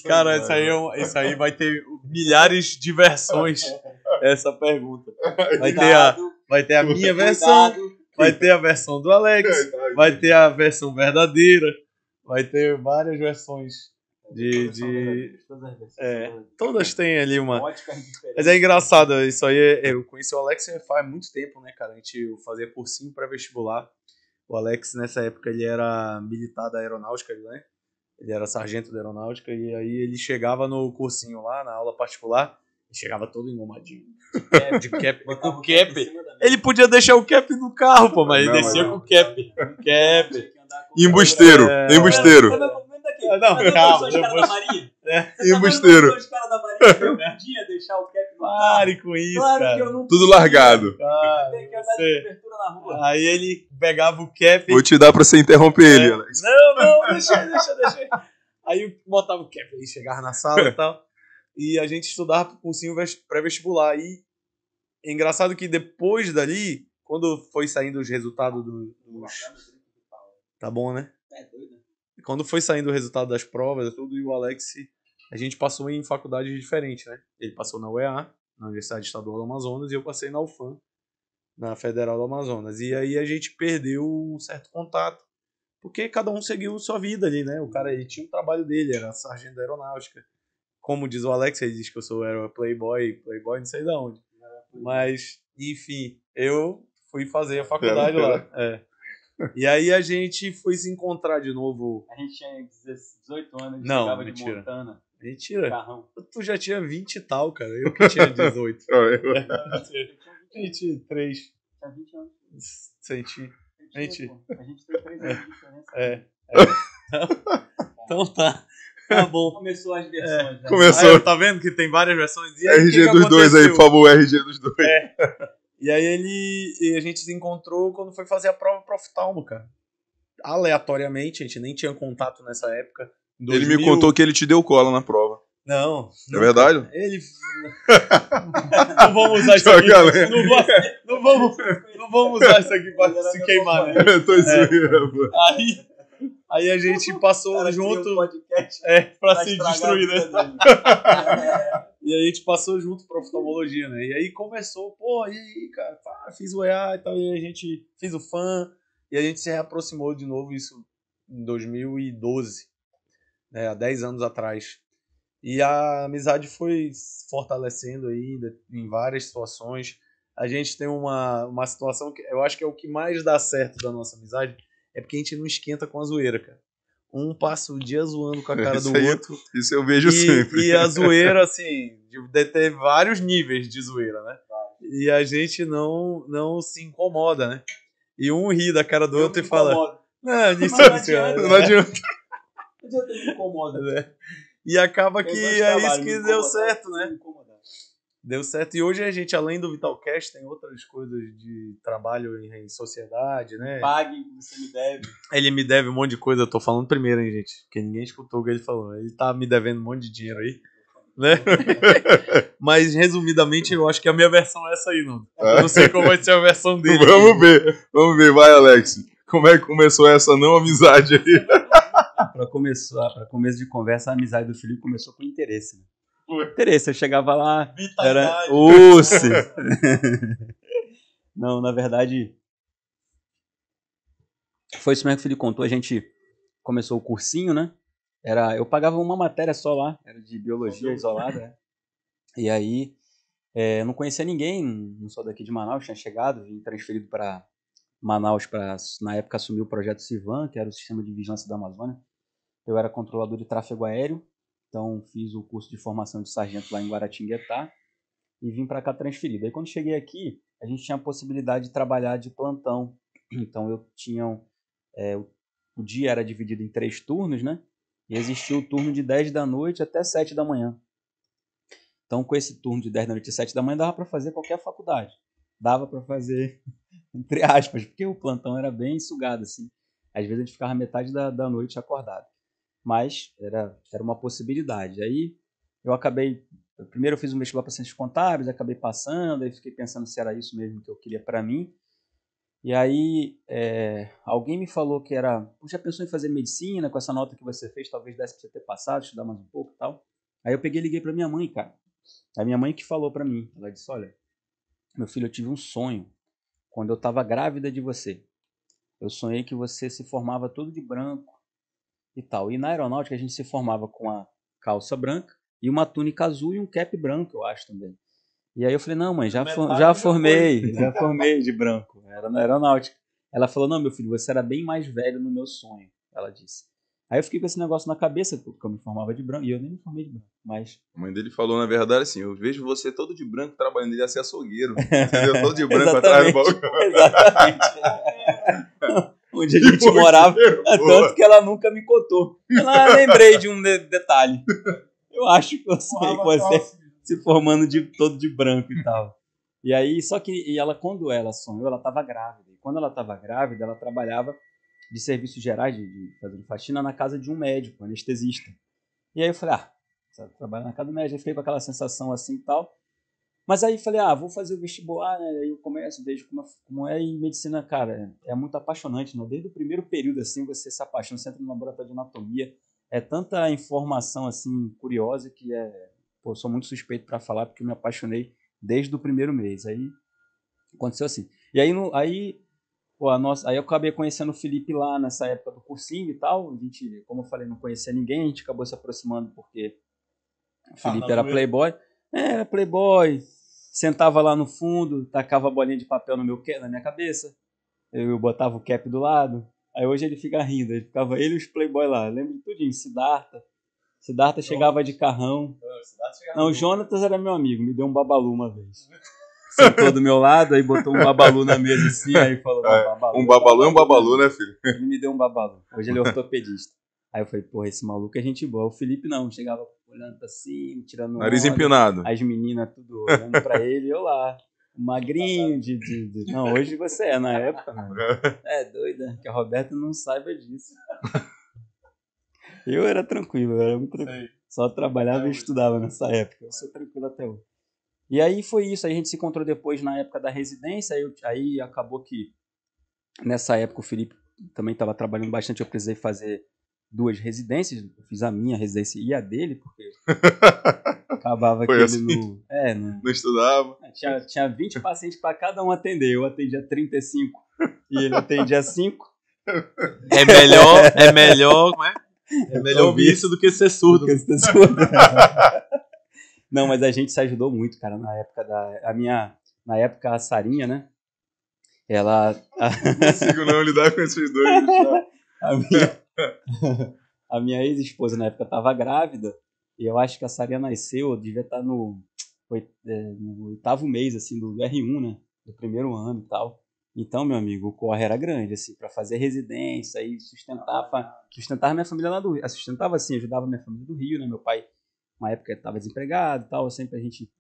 Speaker 3: cara, isso aí, é um, isso aí vai ter milhares de versões essa pergunta. Vai ter a, vai ter a minha versão, vai ter a versão do Alex, vai ter a versão verdadeira, vai ter várias versões de, de é, todas têm ali uma mas é engraçado isso aí eu conheci o Alex faz muito tempo né cara a gente fazia cursinho para vestibular o Alex nessa época ele era militar da aeronáutica né ele era sargento da aeronáutica e aí ele chegava no cursinho lá na aula particular chegava todo engomadinho. É, de Cap, de cap, com cap. Ele podia deixar o cap no carro, pô, mas não, ele descia não. com o cap. Cap.
Speaker 2: Embusteiro, ah, é... embusteiro.
Speaker 3: não, calma.
Speaker 2: Embusteiro.
Speaker 3: Eu podia deixar o cap no Pare com isso, claro cara. Que eu não Tudo largado. Cara, você... Aí ele pegava o cap.
Speaker 2: Vou te dar pra você interromper é. ele, Alex.
Speaker 3: Não, não, deixa, deixa, deixa. Aí botava o cap, aí chegava na sala e tal e a gente estudava pro cursinho pré-vestibular. E é engraçado que depois dali, quando foi saindo os resultados do, dos. Tá bom, né? É doido. Né? Quando foi saindo o resultado das provas, tudo, e o Alex, a gente passou em faculdades diferentes, né? Ele passou na UEA, na Universidade Estadual do Amazonas, e eu passei na UFAM, na Federal do Amazonas. E aí a gente perdeu um certo contato, porque cada um seguiu sua vida ali, né? O cara ele tinha o um trabalho dele, era sargento da aeronáutica como diz o Alex, ele diz que eu sou era playboy, playboy não sei de onde. Mas, enfim, eu fui fazer a faculdade pera, pera. lá. É. E aí a gente foi se encontrar de novo. A gente tinha
Speaker 1: 18
Speaker 3: anos, a gente não, mentira. de Montana. Mentira. Carrão. Tu já tinha 20 e tal, cara. Eu que tinha 18. eu tinha 23. Tinha 20 anos. Senti. A gente tem 3 anos de diferença. É. é. Então tá. Tá bom. Começou as é, versões. É, começou. Aí, ah, tá vendo que tem várias versões? E aí, RG que dos que dois aí, por favor, RG dos dois. É. E aí ele. E a gente se encontrou quando foi fazer a prova Profitalmo, cara. Aleatoriamente, a gente nem tinha contato nessa época.
Speaker 2: 2000... Ele me contou que ele te deu cola na prova. Não. É verdade? Não, ele. não vamos usar isso aqui. Não, né? não, vamos, não vamos usar isso aqui pra se queimar, né? Eu tô é.
Speaker 3: Aí. Aí a gente passou Cara, junto. Um podcast é, pra, se destruir, né? E aí a gente passou junto pra oftalmologia, né? E aí começou, pô, e aí, cara, pá, fiz o EA e tal, e aí a gente fez o fã, e a gente se reaproximou de novo, isso em 2012, né, há 10 anos atrás. E a amizade foi fortalecendo aí em várias situações. A gente tem uma, uma situação que eu acho que é o que mais dá certo da nossa amizade, é porque a gente não esquenta com a zoeira, cara. Um passa o dia zoando com a cara isso do aí, outro. Isso eu vejo e, sempre. E a zoeira, assim, deve ter vários níveis de zoeira, né? E a gente não, não se incomoda, né? E um ri da cara do eu outro e fala. Não, isso é né? não, não adianta. Não adianta.
Speaker 1: Não adianta me incomoda. Né?
Speaker 3: E acaba que é isso que deu certo, né? Incomoda deu certo. E hoje a gente, além do Vitalcast, tem outras coisas de trabalho em, em sociedade, né? Pague,
Speaker 1: você me deve.
Speaker 3: Ele me deve um monte de coisa, eu tô falando primeiro, hein, gente? Porque ninguém escutou o que ele falou. Ele tá me devendo um monte de dinheiro aí. Né? Mas resumidamente, eu acho que a minha versão é essa aí, não.
Speaker 1: É. Eu não sei qual vai ser a versão dele. Vamos ver, vamos ver, vai, Alex. Como é que começou essa não amizade aí? para começar, ah, para começo de conversa, a amizade do Felipe começou com interesse. Né? Interesse, eu chegava lá, era Uce. Não, na verdade, foi isso mesmo que o filho contou. A gente começou o cursinho, né? Era, eu pagava uma matéria só lá, era de biologia isolada. Né? E aí, é, não conhecia ninguém, não sou daqui de Manaus, tinha chegado, vim transferido para Manaus para, na época, assumir o projeto Civan, que era o Sistema de Vigilância da Amazônia. Eu era controlador de tráfego aéreo então, fiz o curso de formação de sargento lá em Guaratinguetá e vim para cá transferido. Aí, quando cheguei aqui, a gente tinha a possibilidade de trabalhar de plantão. Então, eu tinha. É, o dia era dividido em três turnos, né? E existia o turno de 10 da noite até 7 da manhã. Então, com esse turno de 10 da noite e 7 da manhã, dava para fazer qualquer faculdade. Dava para fazer, entre aspas, porque o plantão era bem sugado, assim. Às vezes a gente ficava metade da, da noite acordado mas era, era uma possibilidade. Aí eu acabei, primeiro eu fiz um vestibular para ciências contábeis, acabei passando, aí fiquei pensando se era isso mesmo que eu queria para mim. E aí é, alguém me falou que era, já pensou em fazer medicina com essa nota que você fez, talvez desse para você ter passado, estudar mais um pouco e tal. Aí eu peguei e liguei para minha mãe, cara. A minha mãe que falou para mim, ela disse, olha, meu filho, eu tive um sonho quando eu estava grávida de você. Eu sonhei que você se formava todo de branco, e tal. E na aeronáutica a gente se formava com a calça branca e uma túnica azul e um cap branco, eu acho também. E aí eu falei, não, mãe, já, for, já formei, já formei de branco, era na aeronáutica. Ela falou, não, meu filho, você era bem mais velho no meu sonho, ela disse. Aí eu fiquei com esse negócio na cabeça, porque eu me formava de branco, e eu nem me formei de branco, mas...
Speaker 2: A mãe dele falou, na verdade, assim, eu vejo você todo de branco trabalhando, ele ia ser açougueiro, entendeu? Todo de branco atrás do balcão. Exatamente onde a gente
Speaker 1: morava. É, tanto que ela nunca me contou. Ela ah, lembrei de um de detalhe. Eu acho que você, ah, você se formando de, todo de branco e tal. E aí, só que e ela, quando ela sonhou, ela estava grávida. E quando ela estava grávida, ela trabalhava de serviços gerais, de, de, fazendo faxina, na casa de um médico, anestesista. E aí eu falei, ah, trabalha na casa do médico. Eu fiquei com aquela sensação assim e tal. Mas aí falei, ah, vou fazer o vestibular, né? Aí eu começo, vejo como é, como é e medicina, cara, é muito apaixonante, né? Desde o primeiro período, assim, você se apaixona, você entra no laboratório de anatomia, é tanta informação, assim, curiosa que é... Pô, sou muito suspeito para falar porque eu me apaixonei desde o primeiro mês. Aí aconteceu assim. E aí, no, aí, pô, a nossa, aí eu acabei conhecendo o Felipe lá nessa época do cursinho e tal. A gente, como eu falei, não conhecia ninguém, a gente acabou se aproximando porque o ah, Felipe ah, era playboy. É, era playboy, sentava lá no fundo, tacava a bolinha de papel no meu, na minha cabeça, eu botava o cap do lado. Aí hoje ele fica rindo, ele ficava ele e os playboy lá. lembro de tudinho, Sidarta. Sidarta chegava de carrão. Ah, Não, Não o Jonatas era meu amigo, me deu um babalu uma vez. Sentou do meu lado, aí botou um babalu na mesa assim, aí falou: é, babalu, Um babalu é um babalu, né, filho? Ele me deu um babalu. Hoje ele é ortopedista. Aí eu falei, porra, esse maluco é gente boa. O Felipe não, chegava olhando pra cima, tirando. Nariz onda, empinado. As meninas tudo olhando pra ele, eu lá. Magrinho de, de, de, Não, hoje você é, na época, mano. Né? É doida, que a Roberta não saiba disso. Eu era tranquilo, eu era muito tranquilo. Só trabalhava e é, estudava nessa época. Eu sou tranquilo até hoje. E aí foi isso, aí a gente se encontrou depois na época da residência, aí, eu, aí acabou que nessa época o Felipe também estava trabalhando bastante, eu precisei fazer duas residências, eu fiz a minha residência e a dele, porque acabava Foi que assim? ele não, é, não, não estudava. É, tinha, tinha 20 pacientes para cada um atender, eu atendia 35 e ele atendia 5. É melhor, é melhor, é? É melhor ouvir isso do que ser surdo. Que ser surdo. não, mas a gente se ajudou muito, cara, na época da a minha, na época a Sarinha, né? Ela não consigo não lidar com esses dois. Né? A minha, a minha ex-esposa na época estava grávida, e eu acho que a Sarinha nasceu, eu devia estar tá no, é, no oitavo mês, assim, do R1, né? Do primeiro ano e tal. Então, meu amigo, o corre era grande, assim, para fazer residência e sustentar, sustentar minha família lá do Rio. Sustentava, assim, ajudava minha família do Rio, né? Meu pai, uma época, estava desempregado e tal, sempre a gente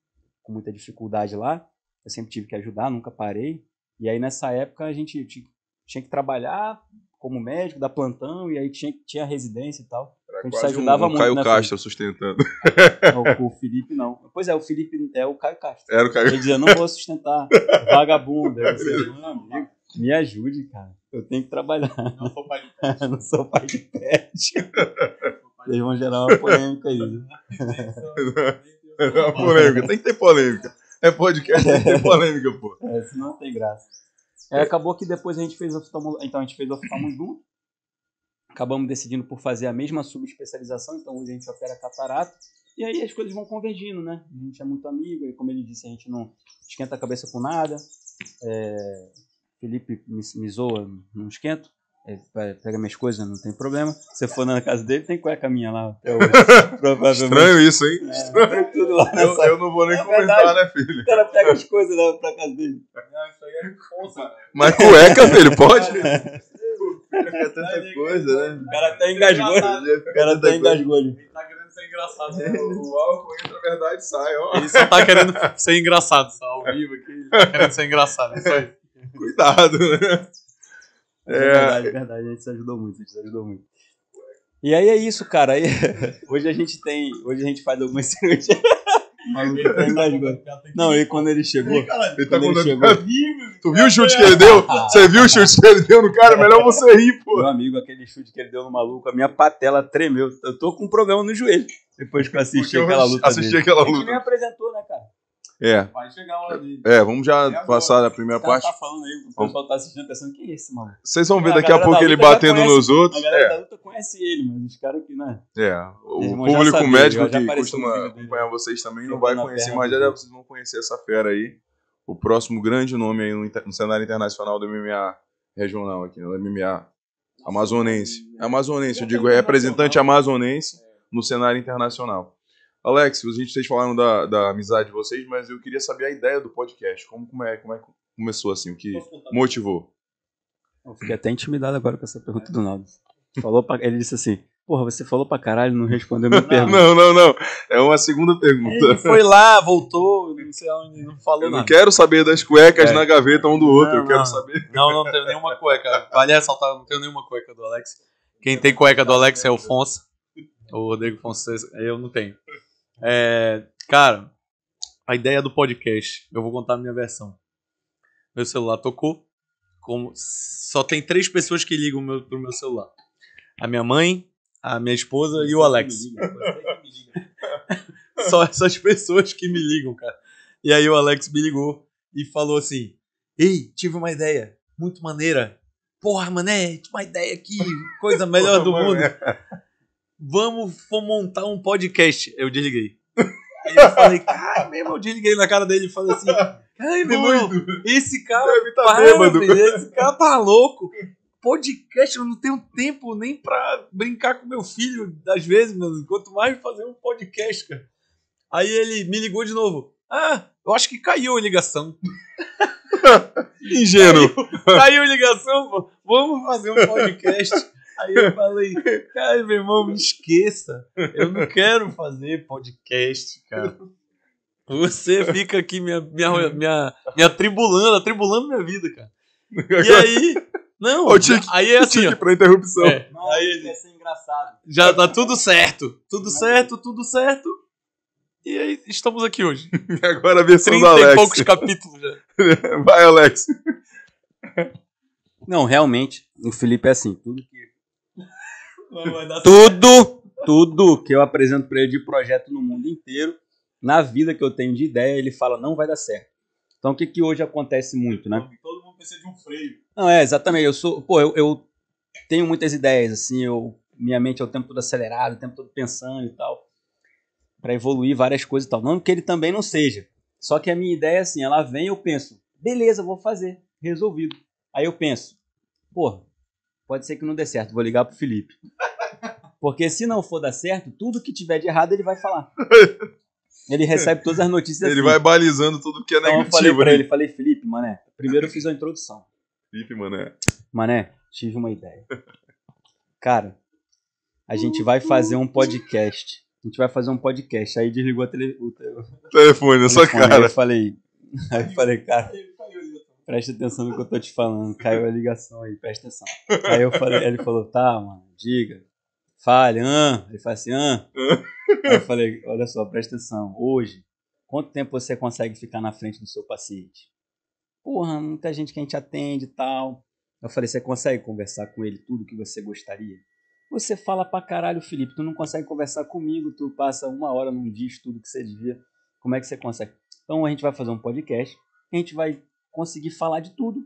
Speaker 1: com muita dificuldade lá. Eu sempre tive que ajudar, nunca parei. E aí, nessa época, a gente tinha que trabalhar como médico, da plantão, e aí tinha, tinha residência e tal. Era então, a gente se ajudava um, um muito. Caio né, Castro Felipe? sustentando. Não, o Felipe não. Pois é, o Felipe é o Caio Castro. Era o Caio Ele dizia, não vou sustentar, vagabundo. Eu dizia, meu amigo, me ajude, cara. Eu tenho que trabalhar. Não sou pai de pet. não sou pai de pet. Vocês vão gerar uma polêmica aí. é uma polêmica, tem que ter
Speaker 2: polêmica. É podcast, tem que ter polêmica, pô. É, senão não
Speaker 1: tem graça. É, acabou que depois a gente fez oftalmo, então a gente fez oftalmo junto. Acabamos decidindo por fazer a mesma subespecialização, então hoje a gente opera catarata. E aí as coisas vão convergindo, né? A gente é muito amigo e como ele disse, a gente não esquenta a cabeça com nada. É, Felipe me, me zoa, não esquento pega minhas coisas, não tem problema. Se você for na casa dele, tem cueca minha lá. Estranho isso, hein? É, Estranho. nessa... eu, eu não vou nem é comentar, verdade, né, filho? O cara pega as coisas e pra casa dele.
Speaker 3: Não, isso aí é conta. Né? Mas cueca, filho, pode? É. é tanta
Speaker 4: coisa, né? né? O cara até engasgou. O cara até engasgou. Ele tá
Speaker 2: querendo ser engraçado. Né? O álcool entra, a verdade sai, ó. Ele só tá querendo
Speaker 3: ser engraçado, só ao vivo aqui. Tá querendo ser engraçado, isso aí.
Speaker 1: Cuidado, né?
Speaker 3: É verdade, é
Speaker 1: verdade, a gente se ajudou muito, a gente se ajudou muito. E aí é isso, cara. Aí, hoje a gente tem. Hoje a gente faz algumas cirurgias. Não, tá e quando ele chegou. ele tá ele chegou tu viu o chute que ele deu? Você viu o chute que ele deu no cara? É melhor você rir, pô. Meu amigo, aquele chute que ele deu no maluco, a minha patela tremeu. Eu tô com um problema no joelho. Depois que eu assisti aquela luta. Assisti dele. aquela luta. apresentou, né? É. Vai chegar dele. É, vamos já é passar a primeira parte. Tá falando aí, o pessoal vamos. tá assistindo tá pensando, que é esse, mano? Vocês vão ver daqui a, pouco ele batendo conhece, nos outros. A galera é. da luta conhece ele, mano. Os caras que, né? É. O público
Speaker 2: saber, médico que costuma acompanhar vocês também não vai conhecer, mas já vocês vão conhecer essa fera aí. O próximo grande nome aí no, no cenário internacional do MMA regional aqui, né? do MMA amazonense. Né? Amazonense, eu digo, é representante né? amazonense no cenário internacional. Alex, vocês falaram da, da amizade de vocês, mas eu queria saber a ideia do podcast. Como, como, é, como é
Speaker 1: que começou assim? O que motivou? Eu fiquei até intimidado agora com essa pergunta do Naldo. Falou pra, ele disse assim: Porra, você falou pra caralho não respondeu minha pergunta. Não, não, não. É uma segunda pergunta. Ele foi lá,
Speaker 3: voltou, não sei onde, não falou eu nada. Eu não quero
Speaker 1: saber das cuecas
Speaker 3: é. na gaveta um do outro, não, eu quero não. saber. Não, não tenho nenhuma cueca. Vale ressaltar, não tenho nenhuma cueca do Alex. Quem tem cueca do Alex é o Fonsa. O Rodrigo Fonseca. Eu não tenho. É, cara, a ideia do podcast, eu vou contar a minha versão. Meu celular tocou, como só tem três pessoas que ligam meu, pro meu celular: a minha mãe, a minha esposa e o Alex. só essas pessoas que me ligam, cara. E aí o Alex me ligou e falou assim: Ei, tive uma ideia muito maneira. Porra, mané, uma ideia aqui, coisa melhor do mundo. vamos montar um podcast. Eu desliguei. Aí eu falei, cara, mesmo eu desliguei na cara dele e falei assim, ai, meu irmão, esse cara, tá para, esse cara tá louco. Podcast, eu não tenho tempo nem pra brincar com meu filho, às vezes, mano. Quanto mais fazer um podcast, cara. Aí ele me ligou de novo. Ah, eu acho que caiu a ligação. Ingênuo. Caiu, caiu a ligação, pô. Vamos fazer um podcast. Aí eu falei, cara, meu irmão, me esqueça. Eu não quero fazer podcast, cara. Você fica aqui me, me, me, me atribulando, atribulando minha vida, cara. E aí. Não, tique, aí é assim. Tique pra interrupção. É, aí, ia é ser engraçado. Já tá tudo certo. Tudo certo, tudo certo. E aí estamos aqui hoje. E agora a versão 30 do Alex. e poucos capítulos já.
Speaker 1: Vai, Alex. Não, realmente, o Felipe é assim. Tudo que
Speaker 5: tudo,
Speaker 1: tudo que eu apresento para ele de projeto no mundo inteiro, na vida que eu tenho de ideia, ele fala, não vai dar certo. Então, o que, que hoje acontece muito, né?
Speaker 3: Todo mundo precisa de um freio.
Speaker 1: Não, é, exatamente. Eu sou, pô, eu, eu tenho muitas ideias, assim, eu, minha mente é o tempo todo acelerada, o tempo todo pensando e tal, para evoluir várias coisas e tal. Não que ele também não seja, só que a minha ideia assim, ela vem eu penso, beleza, vou fazer, resolvido. Aí eu penso, pô, pode ser que não dê certo, vou ligar pro Felipe. Porque se não for dar certo, tudo que tiver de errado ele vai falar. Ele recebe todas as notícias. Ele assim. vai balizando tudo que é então, negativo. Eu falei pra né? ele, falei, Felipe, mané, primeiro eu fiz uma introdução. Felipe, mané. Mané, tive uma ideia. Cara, a gente vai fazer um podcast. A gente vai fazer um podcast. Aí desligou tele... o, o, telefone na sua cara. Aí eu falei, aí eu falei, cara. Presta atenção no que eu tô te falando. Caiu a ligação aí, presta atenção. Aí eu falei, ele falou, tá, mano, diga. Fale, ah. Ele falou assim, ah. Aí eu falei, olha só, presta atenção. Hoje, quanto tempo você consegue ficar na frente do seu paciente? Porra, muita gente que a gente atende e tal. Eu falei, você consegue conversar com ele tudo que você gostaria? Você fala pra caralho, Felipe. Tu não consegue conversar comigo, tu passa uma hora, não diz tudo que você devia. Como é que você consegue? Então a gente vai fazer um podcast, a gente vai conseguir falar de tudo.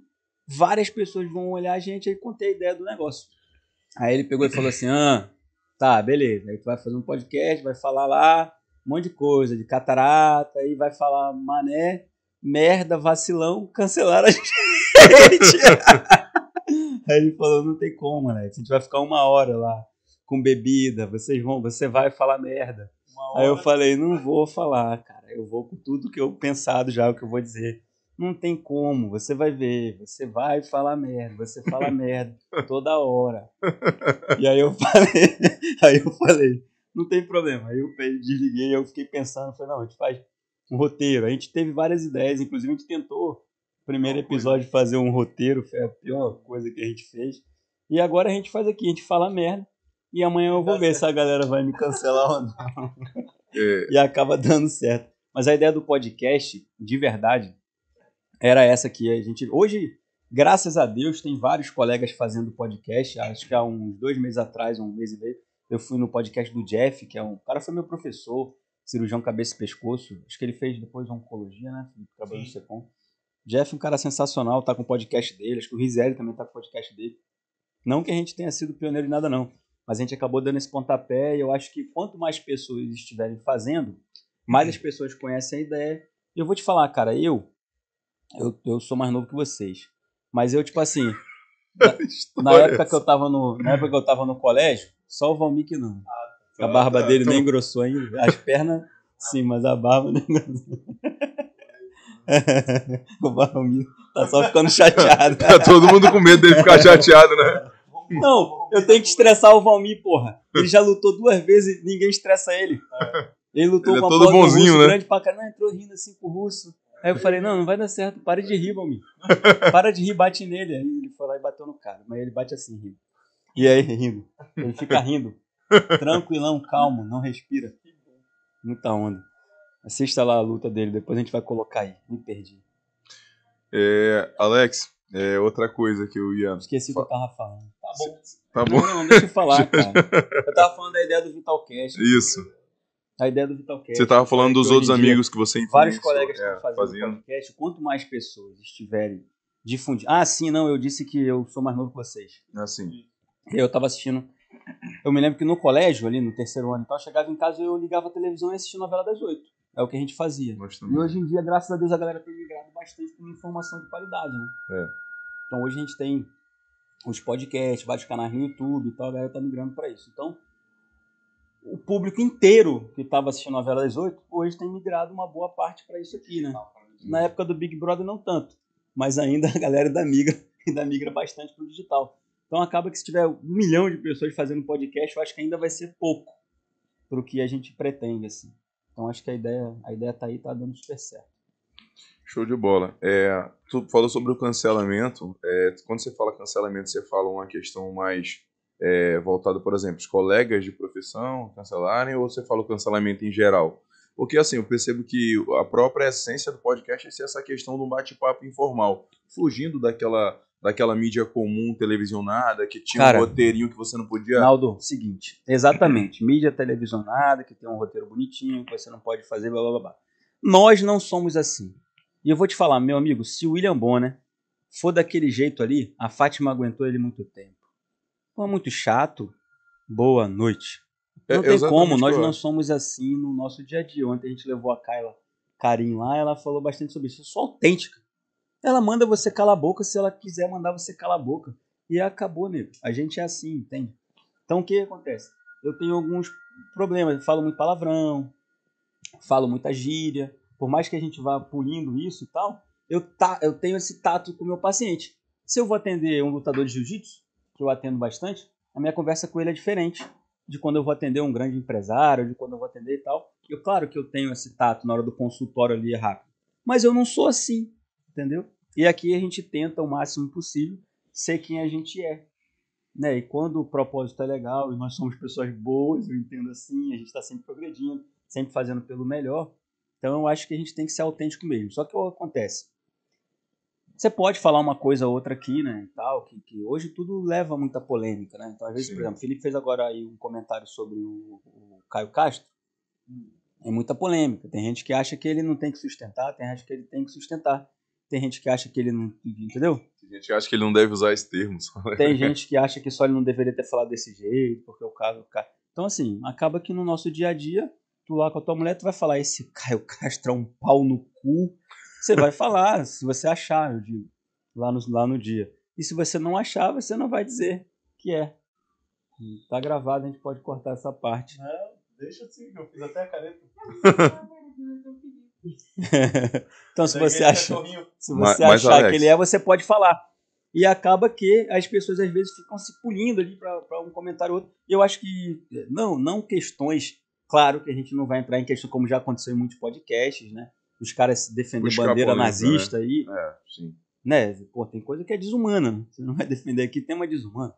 Speaker 1: Várias pessoas vão olhar a gente e contei a ideia do negócio. Aí ele pegou e falou assim: ah, tá, beleza. Aí tu vai fazer um podcast, vai falar lá um monte de coisa, de catarata, aí vai falar mané, merda, vacilão, cancelaram a gente. aí ele falou: não tem como, né? A gente vai ficar uma hora lá com bebida, vocês vão, você vai falar merda. Aí eu falei, não vou falar, cara. Eu vou com tudo que eu pensado já, o que eu vou dizer. Não tem como, você vai ver, você vai falar merda, você fala merda toda hora. E aí eu falei, aí eu falei, não tem problema. Aí eu desliguei, eu fiquei pensando, falei, não, a gente faz um roteiro. A gente teve várias ideias, inclusive a gente tentou no primeiro episódio fazer um roteiro, foi a pior coisa que a gente fez. E agora a gente faz aqui, a gente fala merda e amanhã eu vou ver se a galera vai me cancelar ou não. É. E acaba dando certo. Mas a ideia do podcast, de verdade, era essa aqui. A gente hoje, graças a Deus, tem vários colegas fazendo podcast. Acho que há uns dois meses atrás, um mês e meio, eu fui no podcast do Jeff, que é um o cara foi meu professor, cirurgião cabeça e pescoço. Acho que ele fez depois oncologia, né? Trabalhou no Cepom. Jeff é um cara sensacional, tá com o podcast dele. Acho que o Rizeli também tá com o podcast dele. Não que a gente tenha sido pioneiro em nada, não. Mas a gente acabou dando esse pontapé e eu acho que quanto mais pessoas estiverem fazendo, mais as pessoas conhecem a ideia. E eu vou te falar, cara, eu eu, eu sou mais novo que vocês. Mas eu, tipo assim. na, na, época que eu tava no, na época que eu tava no colégio, só o Valmir que não. Ah, tá. a barba tá, dele então. nem engrossou ainda. As pernas, ah. sim, mas a barba nem engrossou. o Valmir tá só ficando chateado. tá todo mundo com medo dele ficar chateado, né? Não, eu tenho que estressar o Valmir, porra. Ele já lutou duas vezes e ninguém estressa ele. É. Ele lutou ele é com todo bonzinho, russo, né? grande pra caramba, entrou rindo assim pro russo. Aí eu falei, não, não vai dar certo, para de rir, Valmir. Para de rir, bate nele. Aí ele foi lá e bateu no cara, mas ele bate assim, rindo. E aí, rindo. Ele fica rindo. Tranquilão, calmo, não respira. Muita onda. Assista lá a luta dele, depois a gente vai colocar aí. Me perdi. É, Alex, é outra coisa que eu ia. Esqueci o que eu
Speaker 3: tava falando. Tá bom. Tá bom. Não,
Speaker 2: não, deixa eu falar, cara. Eu tava falando da ideia do Vitalcast. Isso
Speaker 1: a ideia do Vitalcast. Você estava falando dos outros amigos dia, que você Vários colegas é, fazendo, fazendo podcast. Quanto mais pessoas estiverem difundindo. Ah, sim, não, eu disse que eu sou mais novo que vocês. Ah, sim. Eu estava assistindo. Eu me lembro que no colégio, ali no terceiro ano então eu chegava em casa eu ligava a televisão e assistia novela das oito. É o que a gente fazia. E hoje em dia, graças a Deus, a galera tem migrado bastante com informação de qualidade, né? É. Então hoje a gente tem os podcasts, vários canais no YouTube e tal, a galera tá migrando para isso. Então, o público inteiro que estava assistindo a novela das Oito hoje tem migrado uma boa parte para isso aqui, né? Na época do Big Brother não tanto, mas ainda a galera da migra ainda migra bastante para o digital. Então acaba que se tiver um milhão de pessoas fazendo podcast, eu acho que ainda vai ser pouco para o que a gente pretende, assim. Então acho que a ideia, a ideia tá aí, tá dando super certo.
Speaker 2: Show de bola. É, tu falou sobre o cancelamento. É, quando você fala cancelamento, você fala uma questão mais é, voltado, por exemplo, os colegas de profissão cancelarem ou você fala o cancelamento em geral? Porque assim, eu percebo que a própria essência do podcast é ser essa questão de um bate-papo informal, fugindo daquela daquela mídia comum televisionada que tinha Cara, um roteirinho que você
Speaker 1: não podia. Naldo, seguinte, exatamente, mídia televisionada que tem um roteiro bonitinho que você não pode fazer, blá blá blá. Nós não somos assim. E eu vou te falar, meu amigo, se o William Bonner for daquele jeito ali, a Fátima aguentou ele muito tempo. Pô, é muito chato. Boa noite. É, não é, tem como, nós boa. não somos assim no nosso dia a dia. Ontem a gente levou a Kayla carinho lá, ela falou bastante sobre isso. Eu sou autêntica. Ela manda você calar a boca se ela quiser mandar você calar a boca. E acabou, nego. A gente é assim, entende? Então o que acontece? Eu tenho alguns problemas. Eu falo muito palavrão, falo muita gíria. Por mais que a gente vá pulindo isso e tal, eu, tá, eu tenho esse tato com o meu paciente. Se eu vou atender um lutador de jiu-jitsu, que eu atendo bastante, a minha conversa com ele é diferente de quando eu vou atender um grande empresário, de quando eu vou atender e tal. Eu, claro que eu tenho esse tato na hora do consultório ali é rápido, mas eu não sou assim, entendeu? E aqui a gente tenta o máximo possível ser quem a gente é. Né? E quando o propósito é legal, e nós somos pessoas boas, eu entendo assim, a gente está sempre progredindo, sempre fazendo pelo melhor, então eu acho que a gente tem que ser autêntico mesmo. Só que o que acontece? Você pode falar uma coisa ou outra aqui, né, e tal, que, que hoje tudo leva muita polêmica, né? Então, às vezes, Sim. por exemplo, o Felipe fez agora aí um comentário sobre o, o Caio Castro. É muita polêmica. Tem gente que acha que ele não tem que sustentar, tem gente que ele tem que sustentar. Tem gente que acha que ele não. Entendeu?
Speaker 2: Tem gente que acha que ele não deve usar esse termo. Né? Tem gente
Speaker 1: que acha que só ele não deveria ter falado desse jeito, porque o caso. Então, assim, acaba que no nosso dia a dia, tu lá com a tua mulher, tu vai falar: esse Caio Castro é um pau no cu, você vai falar, se você achar, eu digo, lá no, lá no dia. E se você não achar, você não vai dizer que é. Tá gravado, a gente pode cortar essa parte.
Speaker 3: Não, deixa assim, eu fiz até a caneta. então, se você, acha, é se você
Speaker 1: mas, achar mas, que ele é, você pode falar. E acaba que as pessoas às vezes ficam se pulindo ali para um comentário ou outro. Eu acho que, é, não, não questões. Claro que a gente não vai entrar em questão, como já aconteceu em muitos podcasts, né? os caras defender Buscar bandeira nazista né? aí. É, sim. Né? Pô, tem coisa que é desumana. Né? Você não vai defender aqui tema desumano.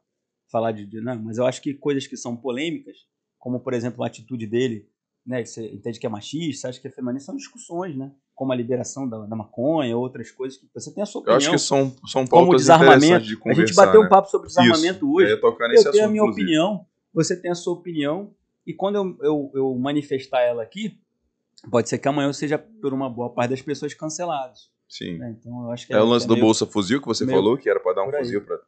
Speaker 1: Falar de. Não, né, mas eu acho que coisas que são polêmicas, como por exemplo a atitude dele, né? Você entende que é machista, acha que é feminista, são discussões, né? Como a liberação da, da maconha, outras coisas que você tem a sua opinião. Eu acho que são, são pautas como desarmamento. De a gente bateu né? um papo sobre desarmamento Isso. hoje. Eu, eu tenho assunto, a minha inclusive. opinião, você tem a sua opinião, e quando eu, eu, eu manifestar ela aqui, pode ser que amanhã eu seja, por uma boa parte das pessoas, cancelados. Sim. Né? Então, eu acho que é o é lance é do Bolsa Fuzil que você falou, que era
Speaker 2: para dar um fuzil para.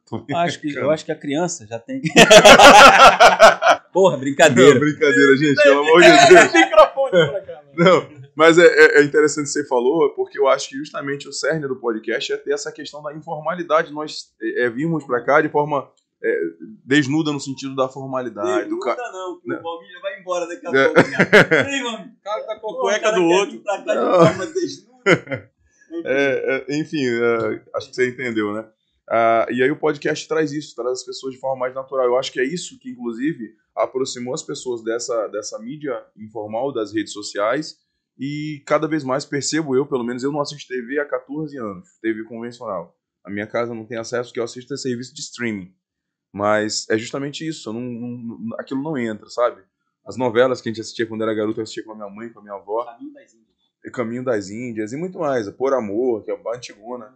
Speaker 2: Acho que, eu acho
Speaker 1: que a criança já tem
Speaker 2: Porra, brincadeira. Não, brincadeira, gente, pelo amor de Deus.
Speaker 1: Microfone pra
Speaker 2: cá, Não, mas é, é, é interessante que você falou, porque eu acho que justamente o cerne do podcast é ter essa questão da informalidade. Nós é, é vimos para cá de forma é, desnuda no sentido da formalidade. Desnuda do ca... não, porque não. o Palmeiras
Speaker 4: vai embora daqui a é.
Speaker 2: pouco. Ei, mano, o cara tá com a cueca do outro. Pra cá de forma desnuda. É, é, enfim, é, acho que você entendeu, né? Ah, e aí o podcast traz isso, traz as pessoas de forma mais natural. Eu acho que é isso que, inclusive, aproximou as pessoas dessa, dessa mídia informal, das redes sociais, e cada vez mais percebo eu, pelo menos eu não assisto TV há 14 anos, TV convencional. A minha casa não tem acesso, que eu assisto a serviço de streaming. Mas é justamente isso, não, não, aquilo não entra, sabe? As novelas que a gente assistia quando era garoto, eu assistia com a minha mãe, com a minha avó. Caminho das Índias. Caminho das Índias e muito mais. É Por Amor, que é a antigona.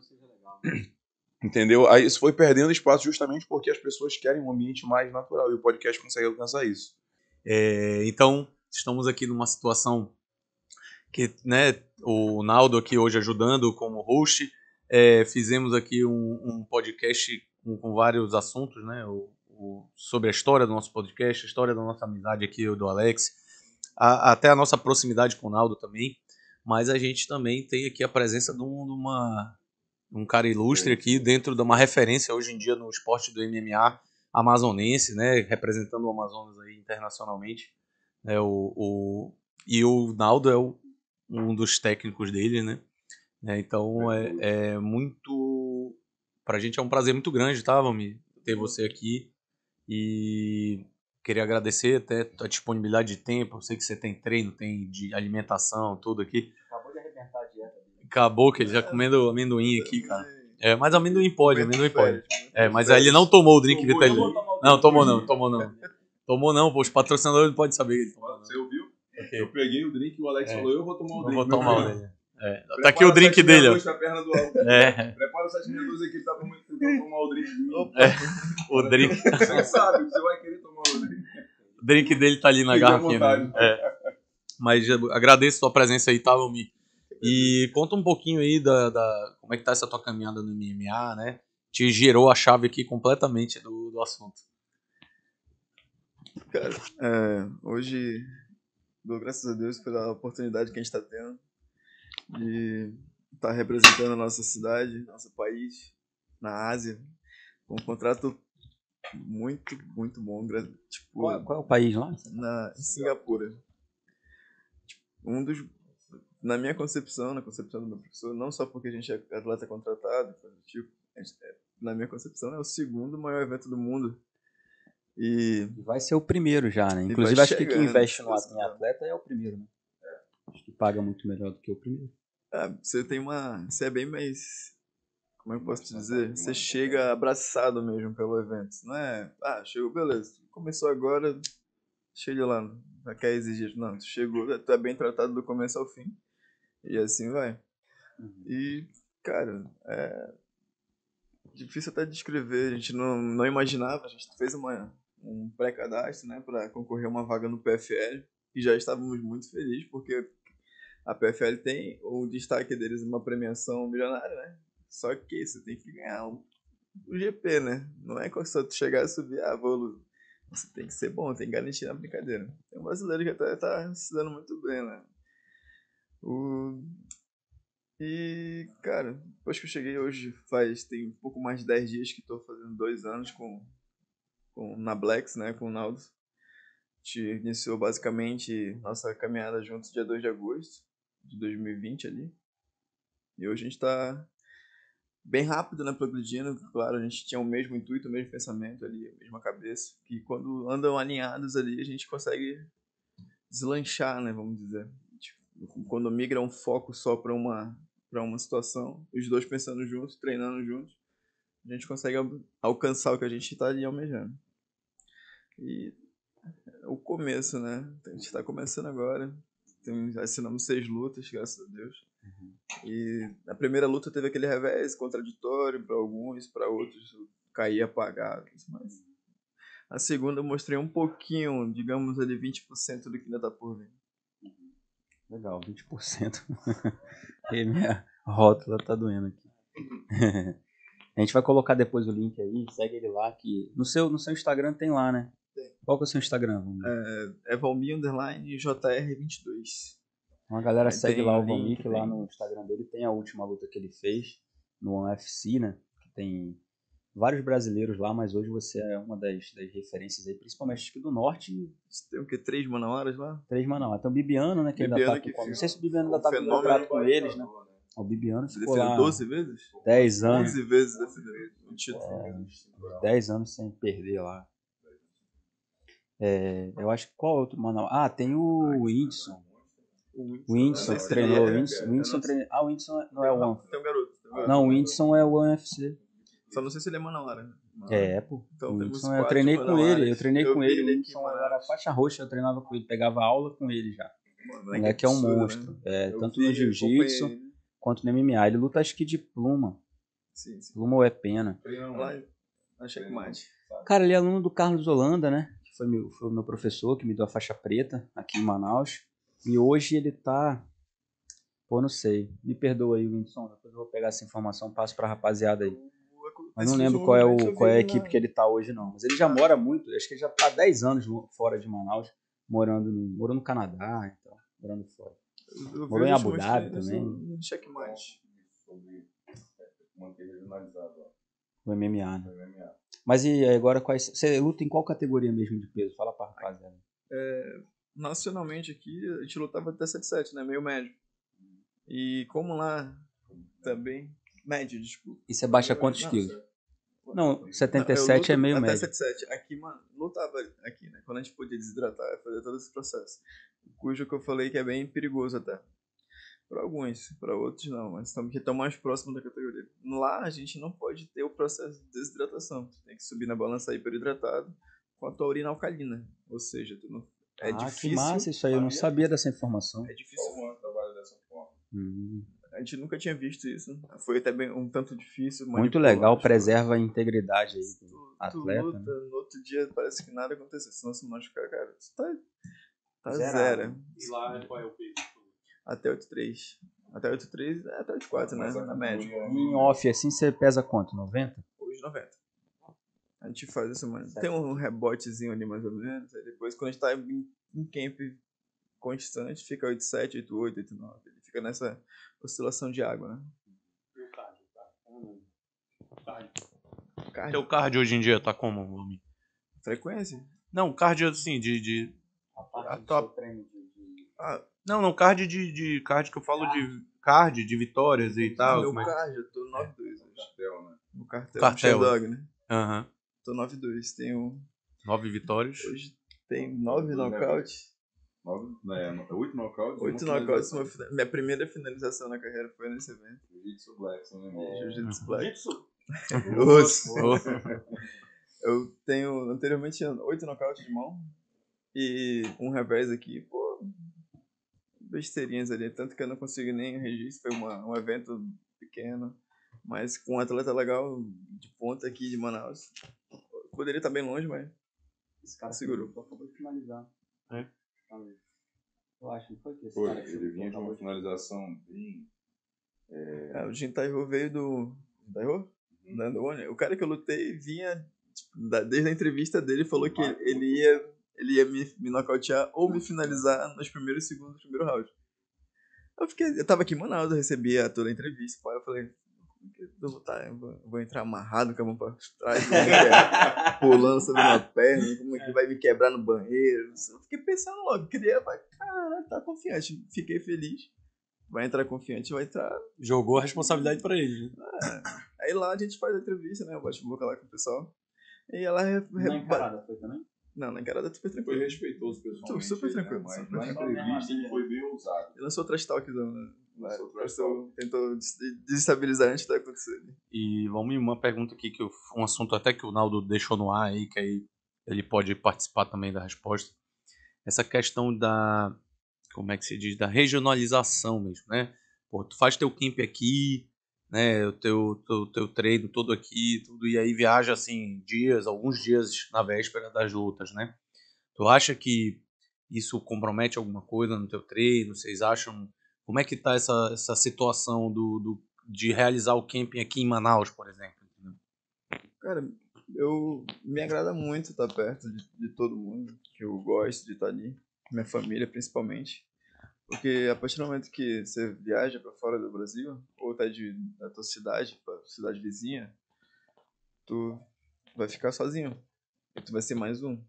Speaker 2: É Entendeu? Aí isso foi perdendo espaço justamente porque as pessoas querem um ambiente mais natural e o podcast consegue alcançar isso.
Speaker 3: É, então, estamos aqui numa situação que né, o Naldo aqui hoje ajudando como host. É, fizemos aqui um, um podcast com, com vários assuntos, né? O, o, sobre a história do nosso podcast, a história da nossa amizade aqui, eu do Alex, a, até a nossa proximidade com o Naldo também. Mas a gente também tem aqui a presença de, um, de uma, um cara ilustre aqui dentro de uma referência hoje em dia no esporte do MMA amazonense, né? Representando o Amazonas aí internacionalmente. É o, o e o Naldo é o, um dos técnicos dele, né? É, então é, é muito Pra gente é um prazer muito grande, tá, Valmir? Ter você aqui. E queria agradecer até a disponibilidade de tempo. Eu sei que você tem treino, tem de alimentação, tudo aqui. Acabou de arrebentar a dieta Acabou, que ele já comendo amendoim aqui, cara. É, mas amendoim pode, amendoim pode. É, mas aí ele não tomou o drink vitalino. Não, tomou não, tomou não. Tomou não, pô, os patrocinadores não podem saber.
Speaker 2: Você ouviu? Eu peguei o drink, o Alex é. falou, eu vou tomar o drink. Eu vou tomar o drink. É. Tá aqui o drink dele. Ó. É. Prepara o 762 aqui, tá pra tomar o drink de mim. É. O drink. Você sabe, você vai querer tomar o drink.
Speaker 3: O drink dele tá ali na Fique garrafinha. Né? É. Mas agradeço a sua presença aí, tá, Valmir? E conta um pouquinho aí da, da, como é que tá essa tua caminhada no MMA, né? Te girou a chave aqui completamente
Speaker 4: do, do assunto. Cara, é, hoje dou graças a Deus pela oportunidade que a gente está tendo de estar tá representando a nossa cidade, nosso país na Ásia. Um contrato muito, muito bom.
Speaker 1: Tipo, qual, qual é o país lá?
Speaker 4: Na, em Singapura. Tipo, um dos. Na minha concepção, na concepção do meu professor, não só porque a gente é atleta contratado, tipo, é, na minha concepção, é o segundo maior evento do mundo.
Speaker 1: E vai ser o primeiro já, né? Inclusive, acho chegando, que quem investe
Speaker 4: no, atleta é o primeiro, né?
Speaker 1: Acho que paga muito melhor do que o primeiro.
Speaker 4: Ah, você tem uma. Você é bem mais. Como é que eu posso te dizer? Né, você chega abraçado mesmo pelo evento. Não é. Ah, chegou, beleza. Começou agora. Chega lá. Não quer exigir. Não, tu chegou. Tu é bem tratado do começo ao fim. E assim vai. Uhum. E, cara, é. Difícil até descrever. A gente não, não imaginava. A gente fez uma, um pré-cadastro, né? Pra concorrer a uma vaga no PFL. E já estávamos muito felizes, porque a PFL tem o destaque deles uma premiação milionária, né? Só que você tem que ganhar o, GP, né? Não é só tu chegar e subir, ah, vou. Você tem que ser bom, tem que garantir na brincadeira. Tem um brasileiro que até tá se dando muito bem, né? O... E, cara, depois que eu cheguei hoje, faz tem um pouco mais de 10 dias que tô fazendo dois anos com, com na Blacks, né? Com o Naldo. A gente iniciou basicamente nossa caminhada juntos dia 2 de agosto de 2020 ali. E hoje a gente está bem rápido, né, progredindo. Claro, a gente tinha o mesmo intuito, o mesmo pensamento ali, a mesma cabeça. Que quando andam alinhados ali, a gente consegue deslanchar, né, vamos dizer. Tipo, quando migra um foco só para uma para uma situação, os dois pensando juntos, treinando juntos, a gente consegue alcançar o que a gente está ali almejando. E é o começo, né? A gente está começando agora. Tem, assinamos seis lutas, graças a Deus. Uhum. E na primeira luta teve aquele revés contraditório para alguns, para outros cair apagado. Mas a segunda eu mostrei um pouquinho, digamos ali 20% do que ainda está por vir.
Speaker 1: Legal, 20%. e minha rótula tá doendo aqui. a gente vai colocar depois o link aí, segue ele lá que no seu no seu Instagram tem lá, né? Qual que é o seu Instagram?
Speaker 4: É, é Valmir Underline JR22.
Speaker 1: Uma galera é, segue lá o Valmir, que lá no Instagram dele tem a última luta que ele fez no UFC, né? Que tem vários brasileiros lá, mas hoje você é uma das, das referências aí, principalmente aqui do norte. Tem o quê? Três manauaras lá? Três manauaras. Tem o Bibiano, né? Que Bibiano ainda tá com... Não sei se o Bibiano ainda tá com contrato com eles, né? né? O Bibiano ficou lá... 12 vezes? 10 anos.
Speaker 4: 11 vezes defendeu. 23 é, 10
Speaker 1: anos sem perder lá. É, eu acho que qual outro mano? Ah, tem o Whindson. O Whindson treinou. É o treinou. Ah, o Whindson é, não é o One. Tem um garoto. Não, o Whindson é o One FC. Só não sei se ele é Manauara. Né? É, pô. Então, Whindson, eu treinei com ele. Eu treinei com ele. O era faixa roxa. Eu treinava com ele. Pegava aula com ele já. O é moleque é um né? monstro. É, tanto no jiu-jitsu quanto no MMA. Ele luta, acho que de pluma. Pluma ou é pena? Achei que mais. Cara, ele é aluno do Carlos Holanda, né? foi, meu, foi o meu professor que me deu a faixa preta aqui em Manaus. E hoje ele tá. Pô, não sei. Me perdoa aí, Winson. Depois eu vou pegar essa informação, passo pra rapaziada aí. Mas não lembro qual é, o, qual é a equipe que ele tá hoje, não. Mas ele já mora muito, acho que ele já tá 10 anos fora de Manaus, morando no, morou no Canadá, então, morando fora. Eu, morou em Abu Dhabi também. No checkmate. É, manter
Speaker 4: regionalizado, ó.
Speaker 1: O MMA, né? O MMA. Mas e agora quais. Você luta em qual categoria mesmo de peso? Fala pra rapaziada.
Speaker 4: É, nacionalmente aqui, a gente lutava até 77, né? Meio médio. E como lá também. Médio, desculpa.
Speaker 1: E você baixa quantos quilos? Não, 77 é meio até médio. Até
Speaker 4: 77. Aqui, mano, lutava aqui, né? Quando a gente podia desidratar, fazer todo esse processo. Cujo que eu falei que é bem perigoso até. Para alguns, para outros não, mas estamos que estão mais próximos da categoria. Lá a gente não pode ter o processo de desidratação. Tu tem que subir na balança hiperidratado com a tua urina alcalina. Ou seja, tu não. É ah, difícil. Que massa isso aí, eu não é sabia
Speaker 1: dessa informação. É difícil.
Speaker 4: Como trabalho dessa forma. Hum. A gente nunca tinha visto isso. Foi até bem, um tanto difícil. Muito legal,
Speaker 1: preserva a integridade aí do tu,
Speaker 4: atleta. Tu né? luta, né? no outro dia parece que nada aconteceu. Se não se machucar, cara, tu tá, tá zero. E lá é qual é o peso? Até 8,3. Até 8,3 é até 8,4, né? Na média. em off,
Speaker 1: assim, você pesa quanto? 90? Hoje, 90.
Speaker 4: A gente faz isso mano Tem um rebotezinho ali, mais ou menos. Aí depois, quando a gente tá em camp constante, fica 8,7, 8,8, 8,9. Ele fica nessa oscilação de água, né? E o
Speaker 3: cardio? O
Speaker 4: cardio. O cardio. Teu cardio hoje
Speaker 3: em dia tá como, homem
Speaker 4: Frequência?
Speaker 3: Não, cardio, assim, de... de...
Speaker 4: A parte a do top... treino de... Ah, não, não, card de,
Speaker 3: de card que eu falo de card de vitórias e tal. Meu mas...
Speaker 4: card, eu tô 9-2 no é, cartel, né? No cartel, cartel. Dog, né? Aham. Uhum. Tô 9-2, tenho...
Speaker 3: 9 vitórias.
Speaker 4: Hoje tem 9 né? nocaute. 9, né, É, 8 é nocautes. 8 nocautes. Minha primeira finalização na carreira foi nesse evento. Jiu-Jitsu Black, se não me engano. Jiu-Jitsu Black.
Speaker 5: Jiu-Jitsu.
Speaker 4: eu tenho anteriormente 8 nocautes de mão e um revés aqui. Pô, besteirinhas ali. Tanto que eu não consigo nem registro, foi uma, um evento pequeno, mas com um atleta legal de ponta aqui de Manaus. Poderia estar bem longe, mas. Esse cara segurou.
Speaker 1: Acabou de finalizar. É? Eu acho, não foi que esse foi, cara. Ele vinha
Speaker 4: de uma finalização bem. É... É, o Jintaiho veio do. Jintaiho? Uhum. O cara que eu lutei vinha. Tipo, desde a entrevista dele, falou que ele ia ele ia me, me nocautear ou me finalizar nos primeiros segundos do primeiro round. Eu fiquei, eu tava aqui em Manaus, eu recebi a toda a entrevista, pai eu falei, eu vou, tá, eu vou, eu vou entrar amarrado com a mão pra trás, é é? pulando sobre uma perna, como é que vai me quebrar no banheiro, eu fiquei pensando logo, queria, mas cara, tá confiante, fiquei feliz. Vai entrar confiante, vai entrar. Jogou a responsabilidade pra ele. Né? É. aí lá a gente faz a entrevista, né? Eu bate boca lá com o pessoal. E ela. Na encarada foi também? Não, na cara tu é foi tranquilo. Foi respeitoso, pessoal. Tu super né? tranquilo. Né? Mas, na entrevista ele foi bem ousado. Ele lançou trash talkzão, né? Lançou trash Tentou desestabilizar antes de acontecer. E
Speaker 3: vamos em uma pergunta aqui, que eu, um assunto até que o Naldo deixou no ar aí, que aí ele pode participar também da resposta. Essa questão da, como é que se diz, da regionalização mesmo, né? Pô, tu faz teu camp aqui, né, o teu, teu, teu treino todo aqui, tudo, e aí viaja assim dias, alguns dias na véspera das lutas, né? Tu acha que isso compromete alguma coisa no teu treino? Vocês acham como é que tá essa, essa situação do, do de realizar o camping aqui em Manaus, por exemplo?
Speaker 4: Cara, eu me agrada muito estar perto de, de todo mundo que eu gosto de estar ali, minha família principalmente. Porque a partir do momento que você viaja para fora do Brasil, ou tá de, da tua cidade, pra cidade vizinha, tu vai ficar sozinho. E tu vai ser mais um.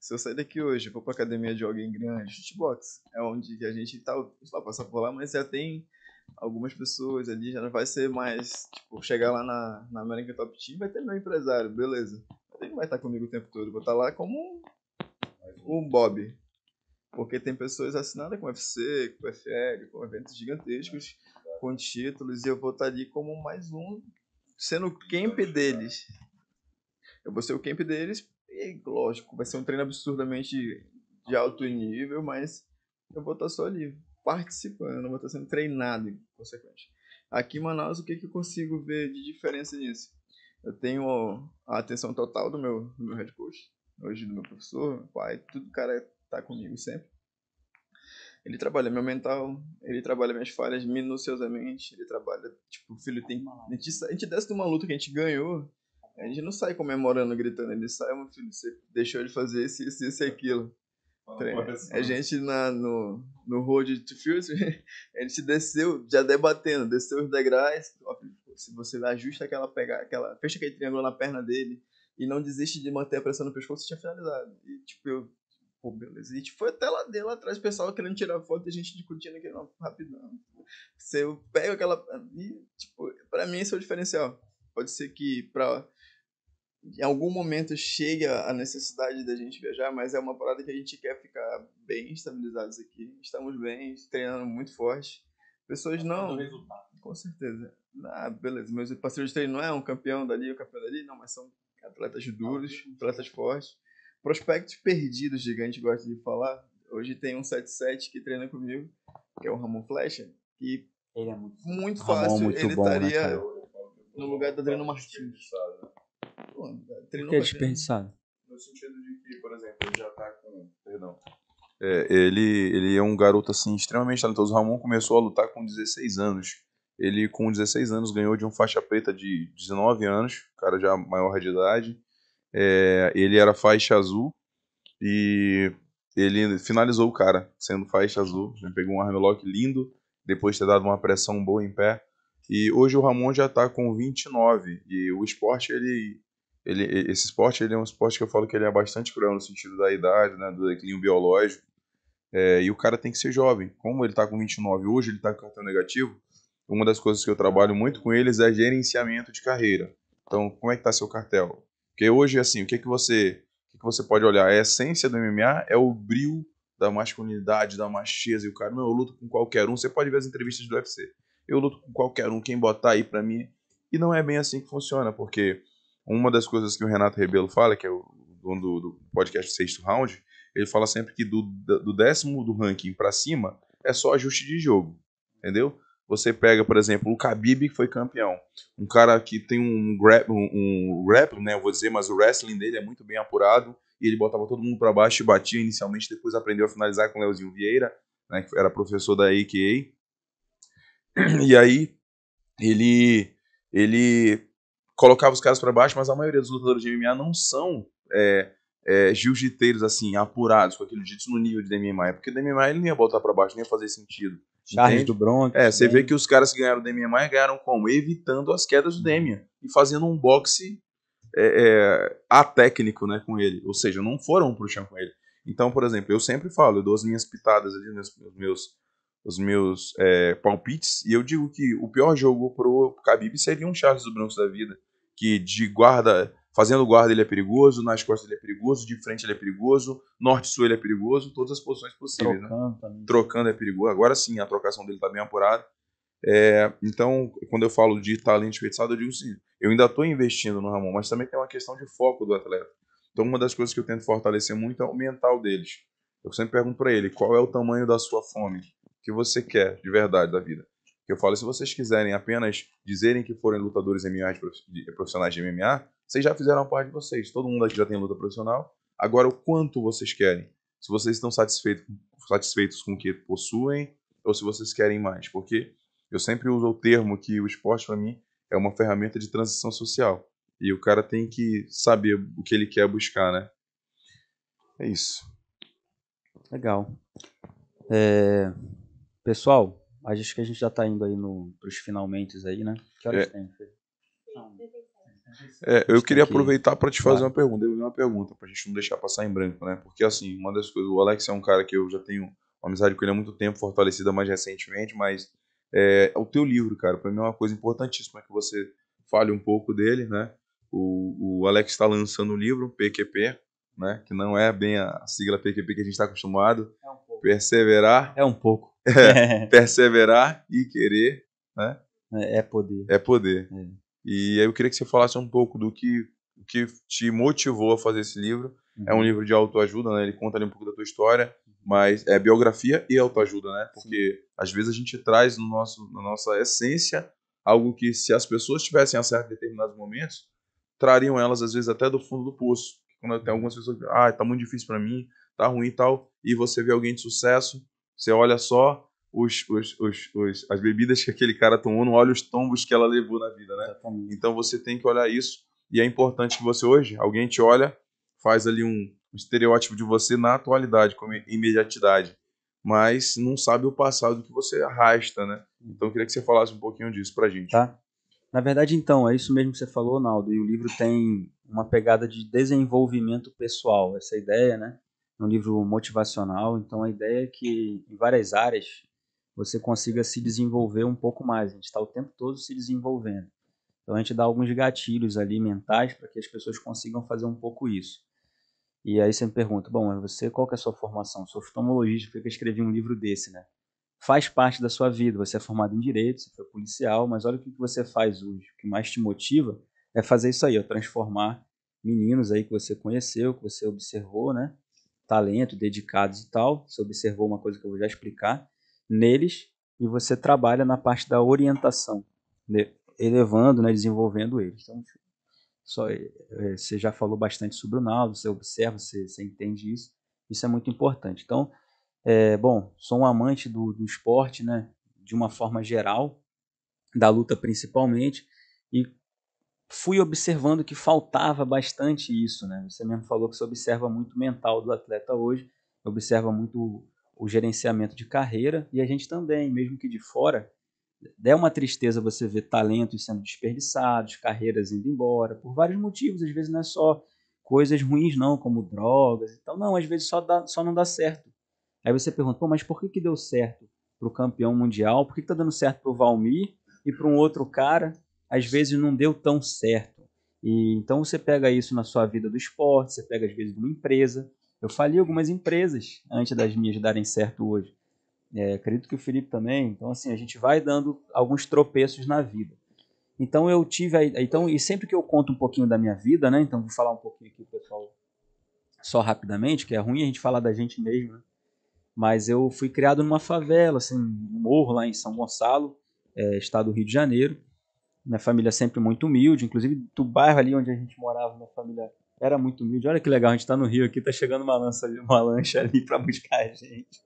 Speaker 4: Se eu sair daqui hoje, vou pra academia de alguém grande, shootbox, é onde a gente tá, só passar por lá, mas já tem algumas pessoas ali, já não vai ser mais, tipo, chegar lá na, na América Top Team, vai ter meu empresário, beleza. Ele não vai estar tá comigo o tempo todo, vou estar tá lá como um, um Bob. Porque tem pessoas assinadas com UFC, com UFL, com eventos gigantescos, com títulos, e eu vou estar ali como mais um, sendo o camp deles. Eu vou ser o camp deles, e lógico, vai ser um treino absurdamente de alto nível, mas eu vou estar só ali participando, não vou estar sendo treinado, em consequência. Aqui em Manaus, o que, que eu consigo ver de diferença nisso? Eu tenho a atenção total do meu, do meu head coach, hoje do meu professor, pai, tudo cara é tá comigo sempre. Ele trabalha meu mental, ele trabalha minhas falhas minuciosamente, ele trabalha, tipo, o filho tem... A gente, a gente desce de uma luta que a gente ganhou, a gente não sai comemorando, gritando, ele sai, meu filho, você deixou de fazer esse, esse, esse e aquilo. A gente na, no, no Road to Future, a gente desceu, já debatendo, desceu os degraus. Se você ajusta aquela pegada, aquela, fecha aquele triângulo na perna dele e não desiste de manter a pressão no pescoço, você tinha finalizado. E, tipo, eu pô, beleza. E a gente foi até lá dela atrás, o pessoal querendo tirar foto e a gente discutindo aquele rapidão. Você pega aquela. E, tipo, pra mim esse é o diferencial. Pode ser que pra, em algum momento chegue a necessidade da gente viajar, mas é uma parada que a gente quer ficar bem estabilizados aqui. Estamos bem, treinando muito forte. Pessoas tá não. Com certeza. Ah, beleza. Meus parceiros de treino não é um campeão dali, um campeão dali, não, mas são atletas duros, atletas né? fortes. Prospectos perdidos, gigante gosta de falar. Hoje tem um 77 que treina comigo, que é o Ramon Flecha, que ele é muito, muito é fácil, muito ele bom, né, estaria né, no lugar do Adriano Martins. É né? Pô, que é, é desperdiçado? No sentido de que, por exemplo,
Speaker 2: ele já tá com. Perdão. É, ele, ele é um garoto assim extremamente talentoso. O Ramon começou a lutar com 16 anos. Ele, com 16 anos, ganhou de um faixa preta de 19 anos, cara já maior de idade. É, ele era faixa azul e ele finalizou o cara, sendo faixa azul. Uhum. Ele pegou um armlock lindo, depois de ter dado uma pressão boa em pé. E hoje o Ramon já está com 29. E o esporte, ele, ele, esse esporte ele é um esporte que eu falo que ele é bastante cruel no sentido da idade, né, do declínio biológico. É, e o cara tem que ser jovem. Como ele está com 29 hoje, ele está com cartão negativo. Uma das coisas que eu trabalho muito com eles é gerenciamento de carreira. Então, como é que está seu cartel? Porque hoje, assim, o que, é que você o que, é que você pode olhar? É a essência do MMA é o brilho da masculinidade, da macheza. E o cara, não, eu luto com qualquer um. Você pode ver as entrevistas do UFC. Eu luto com qualquer um, quem botar aí pra mim. E não é bem assim que funciona, porque uma das coisas que o Renato Rebelo fala, que é o dono do, do podcast Sexto Round, ele fala sempre que do, do décimo do ranking para cima é só ajuste de jogo, entendeu? Você pega, por exemplo, o Khabib, que foi campeão. Um cara que tem um rap, um, um rap, né? Eu vou dizer, mas o wrestling dele é muito bem apurado. E ele botava todo mundo para baixo e batia inicialmente. Depois aprendeu a finalizar com o Leozinho Vieira, né? Que era professor da AKA. E aí, ele, ele colocava os caras para baixo, mas a maioria dos lutadores de MMA não são... É, é, jiu-jiteiros assim, apurados, com aquele jiu-jitsu no nível de MMA. É porque MMA ele não ia botar para baixo, não ia fazer sentido. Charles do
Speaker 1: Bronx. É, também. você né? vê que
Speaker 2: os caras que ganharam o mais ganharam como? Evitando as quedas do Demian e fazendo um boxe é, é, a técnico né, com ele. Ou seja, não foram pro chão com ele. Então, por exemplo, eu sempre falo, eu dou as minhas pitadas ali, os meus, os meus é, palpites, e eu digo que o pior jogo pro Khabib seria um Charles do Bronx da vida, que de guarda Fazendo guarda ele é perigoso, nas costas ele é perigoso, de frente ele é perigoso, norte-sul ele é perigoso, todas as posições possíveis. Né? Trocando, né? Trocando é perigoso. Agora sim, a trocação dele está bem apurada. É, então, quando eu falo de talento desperdiçado, eu digo sim, eu ainda estou investindo no Ramon, mas também tem uma questão de foco do atleta. Então, uma das coisas que eu tento fortalecer muito é o mental deles. Eu sempre pergunto para ele qual é o tamanho da sua fome, o que você quer de verdade da vida. Eu falo, se vocês quiserem apenas dizerem que forem lutadores MMA, profissionais de MMA, vocês já fizeram a parte de vocês. Todo mundo aqui já tem luta profissional. Agora, o quanto vocês querem? Se vocês estão satisfeitos, satisfeitos com o que possuem ou se vocês querem mais. Porque eu sempre uso o termo que o esporte, para mim, é uma ferramenta de transição social. E o cara tem que saber o que ele quer buscar, né?
Speaker 1: É isso. Legal. É... Pessoal, acho que a gente já está indo aí no, pros finalmente aí, né? Que horas é... tem,
Speaker 5: Fê?
Speaker 2: É, eu queria é aproveitar para te fazer claro. uma pergunta, eu uma pergunta para a gente não deixar passar em branco, né? Porque assim, uma das coisas, o Alex é um cara que eu já tenho uma amizade com ele há muito tempo, fortalecida mais recentemente, mas é, o teu livro, cara, para mim é uma coisa importantíssima que você fale um pouco dele, né? O, o Alex está lançando um livro, PQP, né? Que não é bem a sigla PQP que a gente está acostumado. É um pouco. Perseverar. É um pouco. É, perseverar e querer, né? É, é poder. É poder. É. E eu queria que você falasse um pouco do que, o que te motivou a fazer esse livro. Uhum. É um uhum. livro de autoajuda, né? Ele conta ali um pouco da tua história, uhum. mas é biografia e autoajuda, né? Porque Sim. às vezes a gente traz no nosso, na nossa essência algo que se as pessoas tivessem acesso a determinados momentos, trariam elas às vezes até do fundo do poço. Quando tem uhum. algumas pessoas que, ah, tá muito difícil para mim, tá ruim e tal, e você vê alguém de sucesso, você olha só os, os, os, os, as bebidas que aquele cara tomou, não olha os tombos que ela levou na vida, né? Exatamente. Então você tem que olhar isso. E é importante que você hoje, alguém te olha, faz ali um estereótipo de você na atualidade, com imediatidade, mas não sabe o passado que você arrasta, né? Então eu queria que você falasse um pouquinho disso pra gente.
Speaker 1: Tá. Na verdade, então, é isso mesmo que você falou, Naldo, e o livro tem uma pegada de desenvolvimento pessoal, essa ideia, né? É um livro motivacional, então a ideia é que em várias áreas você consiga se desenvolver um pouco mais. A gente está o tempo todo se desenvolvendo. Então a gente dá alguns gatilhos ali mentais para que as pessoas consigam fazer um pouco isso. E aí você me pergunta, bom, mas você qual que é a sua formação? Sou oftalmologista, porque eu escrevi um livro desse, né? Faz parte da sua vida, você é formado em direito, você foi policial, mas olha o que você faz hoje. O que mais te motiva é fazer isso aí, ó, é transformar meninos aí que você conheceu, que você observou, né? Talento, dedicados e tal. Você observou uma coisa que eu vou já explicar neles e você trabalha na parte da orientação, né? elevando, né? desenvolvendo eles. Então, só, é, é você já falou bastante sobre o Naldo, você observa, você, você entende isso, isso é muito importante. Então, é, bom, sou um amante do, do esporte, né? de uma forma geral, da luta principalmente, e fui observando que faltava bastante isso, né? Você mesmo falou que você observa muito o mental do atleta hoje, observa muito o gerenciamento de carreira e a gente também, mesmo que de fora, é uma tristeza você ver talentos sendo desperdiçados, carreiras indo embora, por vários motivos, às vezes não é só coisas ruins não, como drogas e tal, não, às vezes só, dá, só não dá certo. Aí você pergunta, Pô, mas por que, que deu certo para o campeão mundial? Por que, está dando certo para o Valmir e para um outro cara? Às vezes não deu tão certo. E, então você pega isso na sua vida do esporte, você pega às vezes de uma empresa, eu fali algumas empresas antes das minhas darem certo hoje. É, acredito que o Felipe também. Então, assim, a gente vai dando alguns tropeços na vida. Então, eu tive. A, então, e sempre que eu conto um pouquinho da minha vida, né? Então, vou falar um pouquinho aqui, pessoal, só rapidamente, que é ruim a gente falar da gente mesmo, né? Mas eu fui criado numa favela, assim, um morro lá em São Gonçalo, é, estado do Rio de Janeiro. Minha família é sempre muito humilde, inclusive do bairro ali onde a gente morava, minha família era muito humilde. Olha que legal, a gente está no Rio aqui, tá chegando uma lança ali, uma lancha ali para buscar a gente.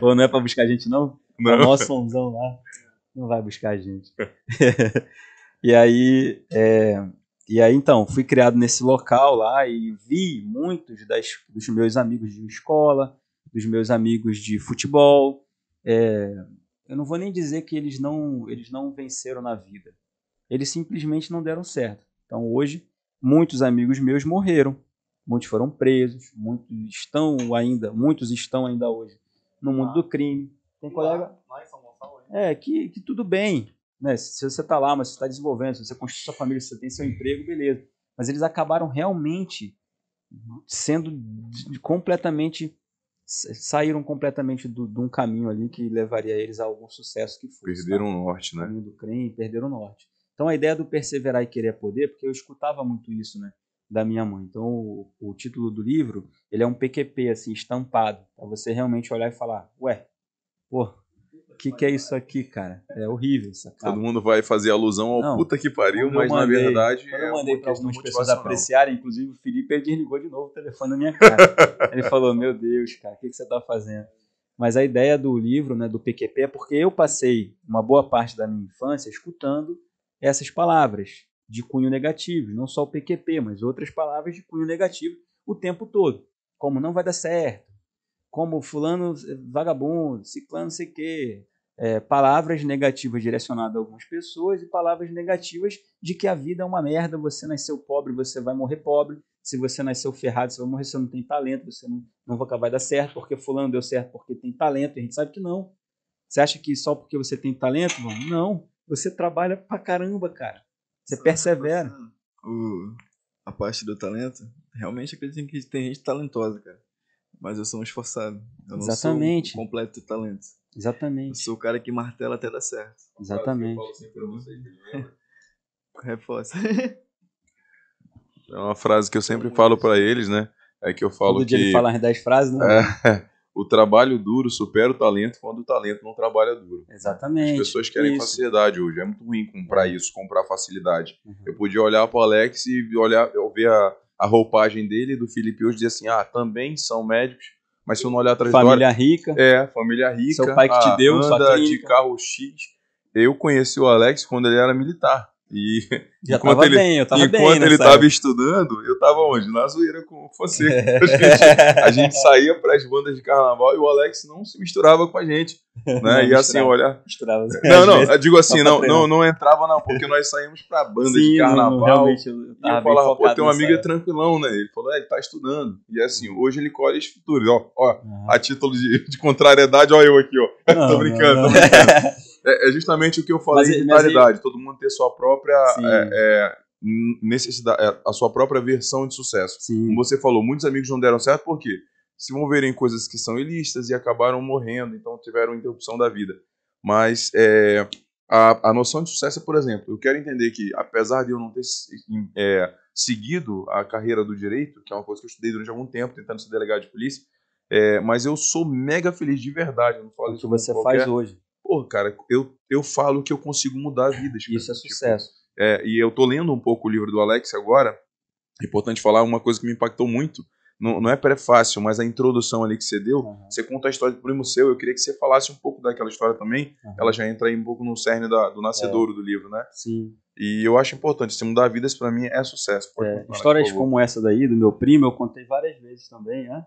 Speaker 1: Ou não é para buscar a gente, não? É não. o nosso somzão lá não vai buscar a gente. e aí, é, e aí então, fui criado nesse local lá e vi muitos das, dos meus amigos de escola, dos meus amigos de futebol. É, eu não vou nem dizer que eles não, eles não venceram na vida. Eles simplesmente não deram certo. Então hoje muitos amigos meus morreram, muitos foram presos, muitos estão ainda, muitos estão ainda hoje no mundo ah. do crime. Tem colega lá São Gonçalo, é que, que tudo bem, né? Se você está lá, mas você está desenvolvendo, se você construiu sua família, se você tem seu emprego, beleza. Mas eles acabaram realmente sendo completamente saíram completamente do, de um caminho ali que levaria eles a algum sucesso que fosse. Perderam tá? o norte, né? Do crime, perderam o norte. Então a ideia do perseverar e querer é poder, porque eu escutava muito isso, né, da minha mãe. Então o, o título do livro, ele é um PQP assim, estampado, para você realmente olhar e falar: "Ué, pô, que que é isso aqui, cara? É horrível essa cara. Todo
Speaker 2: mundo vai fazer alusão ao Não, puta que pariu, mas mandei, na verdade quando eu é mandei é para algumas pessoas apreciarem,
Speaker 1: inclusive o Felipe desligou de novo o telefone na minha cara. ele falou: "Meu Deus, cara, o que que você tá fazendo?" Mas a ideia do livro, né, do PQP, é porque eu passei uma boa parte da minha infância escutando essas palavras de cunho negativo, não só o PQP, mas outras palavras de cunho negativo o tempo todo. Como não vai dar certo, como fulano eh, vagabundo, ciclano não sei o quê. É, palavras negativas direcionadas a algumas pessoas e palavras negativas de que a vida é uma merda, você nasceu pobre, você vai morrer pobre, se você nasceu ferrado, você vai morrer, você não tem talento, você não, vai dar certo, porque fulano deu certo porque tem talento, e a gente sabe que não. Você acha que só porque você tem talento, mano? Não. Você trabalha pra caramba, cara. Você Só persevera.
Speaker 4: O, a parte do talento, realmente acredito que tem gente talentosa, cara. Mas eu sou um esforçado. Eu Exatamente. não sou completo talento. Exatamente. Eu sou o cara que martela até dar certo.
Speaker 1: Exatamente. Eu falo vocês, Reforça. É
Speaker 2: uma frase que eu sempre falo para eles, né? É que eu falo Todo que... dia ele fala
Speaker 1: as 10 frases, né? É,
Speaker 2: o trabalho duro supera o talento quando o talento não trabalha duro. Exatamente. As pessoas querem isso. facilidade hoje. É muito ruim comprar é. isso, comprar facilidade. Uhum. Eu podia olhar para o Alex e olhar, eu ver a, a roupagem dele do Felipe hoje e dizer assim: ah, também são médicos. Mas se eu não olhar a trajetória. Família rica. É, família rica. Seu pai que te deu, anda de carro X. Eu conheci o Alex quando ele era militar. E Já enquanto ele, bem, enquanto ele estava estudando, eu estava onde? Na zoeira com você A gente, a gente saía para as bandas de carnaval e o Alex não se misturava com a gente. Né? Não, e assim, olha. Misturava, não, não, digo assim, não, não, não entrava, não, porque nós saímos para banda Sim, de carnaval. Não, eu e eu falava, pô, tem um amigo área. tranquilão, né? Ele falou, é, ele tá estudando. E assim, hoje ele colhe os futuros. Ó, ó ah. a título de, de contrariedade, ó, eu aqui, ó. tô brincando, tô brincando. É, é justamente o que eu falei de finalidade, aí... todo mundo ter sua própria é, é necessidade, é, a sua própria versão de sucesso. Sim. Como você falou, muitos amigos não deram certo porque Se moverem em coisas que são ilícitas e acabaram morrendo, então tiveram interrupção da vida. Mas é, a, a noção de sucesso, por exemplo, eu quero entender que, apesar de eu não ter seguido a carreira do direito, que é uma coisa que eu estudei durante algum tempo, tentando ser delegado de polícia, é, mas eu sou mega feliz de verdade. não falo o que você qualquer... faz hoje pô, cara, eu, eu falo que eu consigo mudar a vida. Tipo, Isso é tipo, sucesso. Tipo, é, e eu tô lendo um pouco o livro do Alex agora. É importante falar uma coisa que me impactou muito. Não, não é prefácio, mas a introdução ali que você deu, uhum. você conta a história do primo seu. Eu queria que você falasse um pouco daquela história também. Uhum. Ela já entra aí um pouco no cerne da, do nascedouro é. do livro, né? Sim. E eu acho importante. Se mudar vidas, para mim, é sucesso.
Speaker 1: É. Histórias como essa daí, do meu primo, eu contei várias vezes também, né?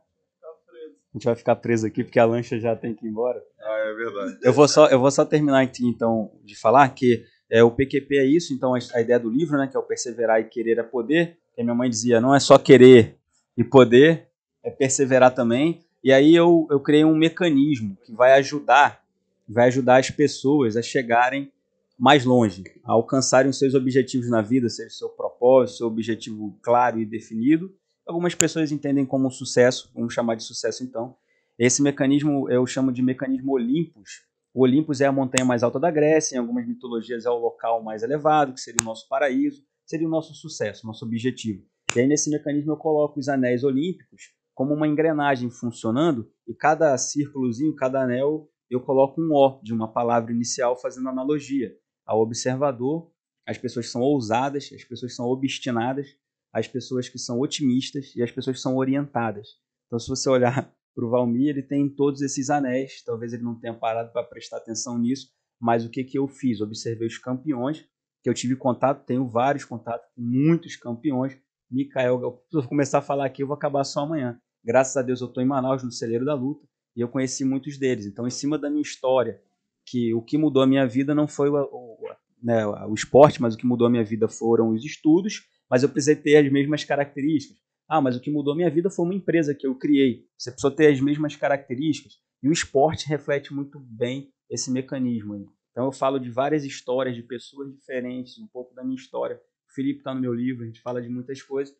Speaker 1: a gente vai ficar preso aqui porque a lancha já tem que ir embora. Ah, é verdade. Eu vou só, eu vou só terminar aqui, então, então, de falar que é, o PQP é isso, então, a, a ideia do livro, né, que é o perseverar e querer é poder, que minha mãe dizia, não é só querer e poder, é perseverar também. E aí eu, eu criei um mecanismo que vai ajudar, vai ajudar as pessoas a chegarem mais longe, a alcançarem os seus objetivos na vida, seja o seu propósito, seu objetivo claro e definido, Algumas pessoas entendem como sucesso, vamos chamar de sucesso então. Esse mecanismo eu chamo de mecanismo Olimpos. O Olimpos é a montanha mais alta da Grécia, em algumas mitologias é o local mais elevado, que seria o nosso paraíso, seria o nosso sucesso, nosso objetivo. E aí nesse mecanismo eu coloco os anéis olímpicos como uma engrenagem funcionando e cada círculozinho, cada anel, eu coloco um O de uma palavra inicial fazendo analogia ao observador, as pessoas são ousadas, as pessoas são obstinadas, as pessoas que são otimistas e as pessoas que são orientadas. Então, se você olhar para o Valmir, ele tem todos esses anéis, talvez ele não tenha parado para prestar atenção nisso, mas o que, que eu fiz? Observei os campeões, que eu tive contato, tenho vários contatos com muitos campeões. Micael, se eu começar a falar aqui, eu vou acabar só amanhã. Graças a Deus eu estou em Manaus, no Celeiro da Luta, e eu conheci muitos deles. Então, em cima da minha história, que o que mudou a minha vida não foi o, o, né, o esporte, mas o que mudou a minha vida foram os estudos mas eu precisei ter as mesmas características. Ah, mas o que mudou minha vida foi uma empresa que eu criei. Você precisa ter as mesmas características. E o esporte reflete muito bem esse mecanismo. Aí. Então eu falo de várias histórias de pessoas diferentes, um pouco da minha história. O Felipe está no meu livro, a gente fala de muitas coisas.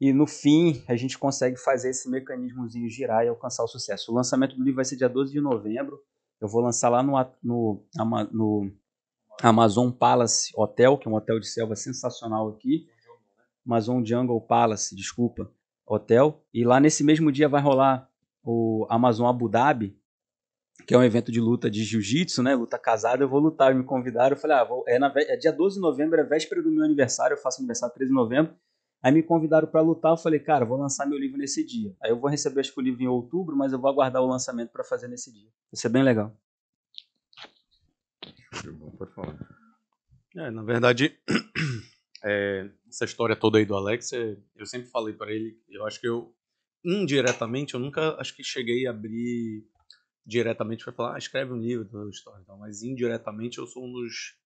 Speaker 1: E no fim, a gente consegue fazer esse mecanismozinho girar e alcançar o sucesso. O lançamento do livro vai ser dia 12 de novembro. Eu vou lançar lá no, no, no Amazon Palace Hotel, que é um hotel de selva sensacional aqui. Amazon Jungle Palace, desculpa, hotel. E lá nesse mesmo dia vai rolar o Amazon Abu Dhabi, que é um evento de luta de jiu-jitsu, né? Luta casada, eu vou lutar. Me convidaram, eu falei, ah, vou, é, na, é dia 12 de novembro, é véspera do meu aniversário, eu faço aniversário 13 de novembro. Aí me convidaram para lutar, eu falei, cara, vou lançar meu livro nesse dia. Aí eu vou receber acho que o livro em outubro, mas eu vou aguardar o lançamento para fazer nesse dia. Isso é bem legal. É, na verdade,
Speaker 3: é, essa história toda aí do Alex, é, eu sempre falei para ele, eu acho que eu indiretamente, eu nunca acho que cheguei a abrir diretamente para falar, ah, escreve um livro da história, então, mas indiretamente eu sou um dos,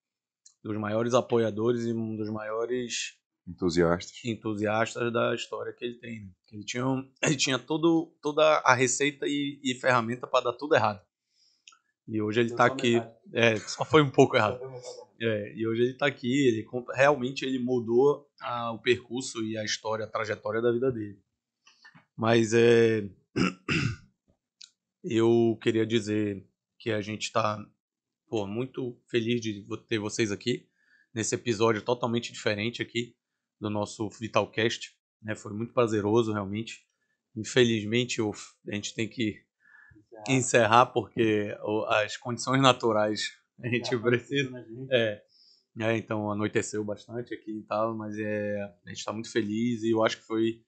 Speaker 3: dos maiores apoiadores e um dos maiores
Speaker 2: entusiastas
Speaker 3: entusiastas da história que ele tem, né? ele tinha ele tinha todo, toda a receita e, e ferramenta para dar tudo errado. E hoje ele está aqui. É, só foi um pouco errado. É, e hoje ele está aqui, ele realmente ele mudou a, o percurso e a história, a trajetória da vida dele. Mas é, eu queria dizer que a gente está muito feliz de ter vocês aqui nesse episódio totalmente diferente aqui do nosso Vitalcast. Né? Foi muito prazeroso realmente. Infelizmente a gente tem que encerrar, encerrar porque as condições naturais a gente precisa. É, é, então anoiteceu bastante aqui e tal, mas é, a gente está muito feliz e eu acho que foi,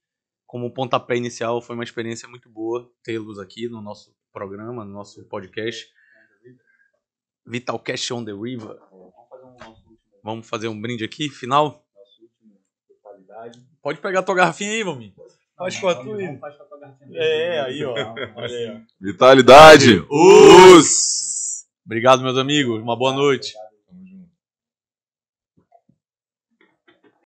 Speaker 3: como pontapé inicial, foi uma experiência muito boa tê-los aqui no nosso programa, no nosso podcast. Cash on the River. É, vamos fazer um brinde aqui, final? Pode pegar a tua garrafinha aí, meu amigo. Faz com a tua. É, né? aí, ó. aí, ó.
Speaker 2: Vitalidade! Us!
Speaker 3: Obrigado, meus amigos. Uma boa tá, noite.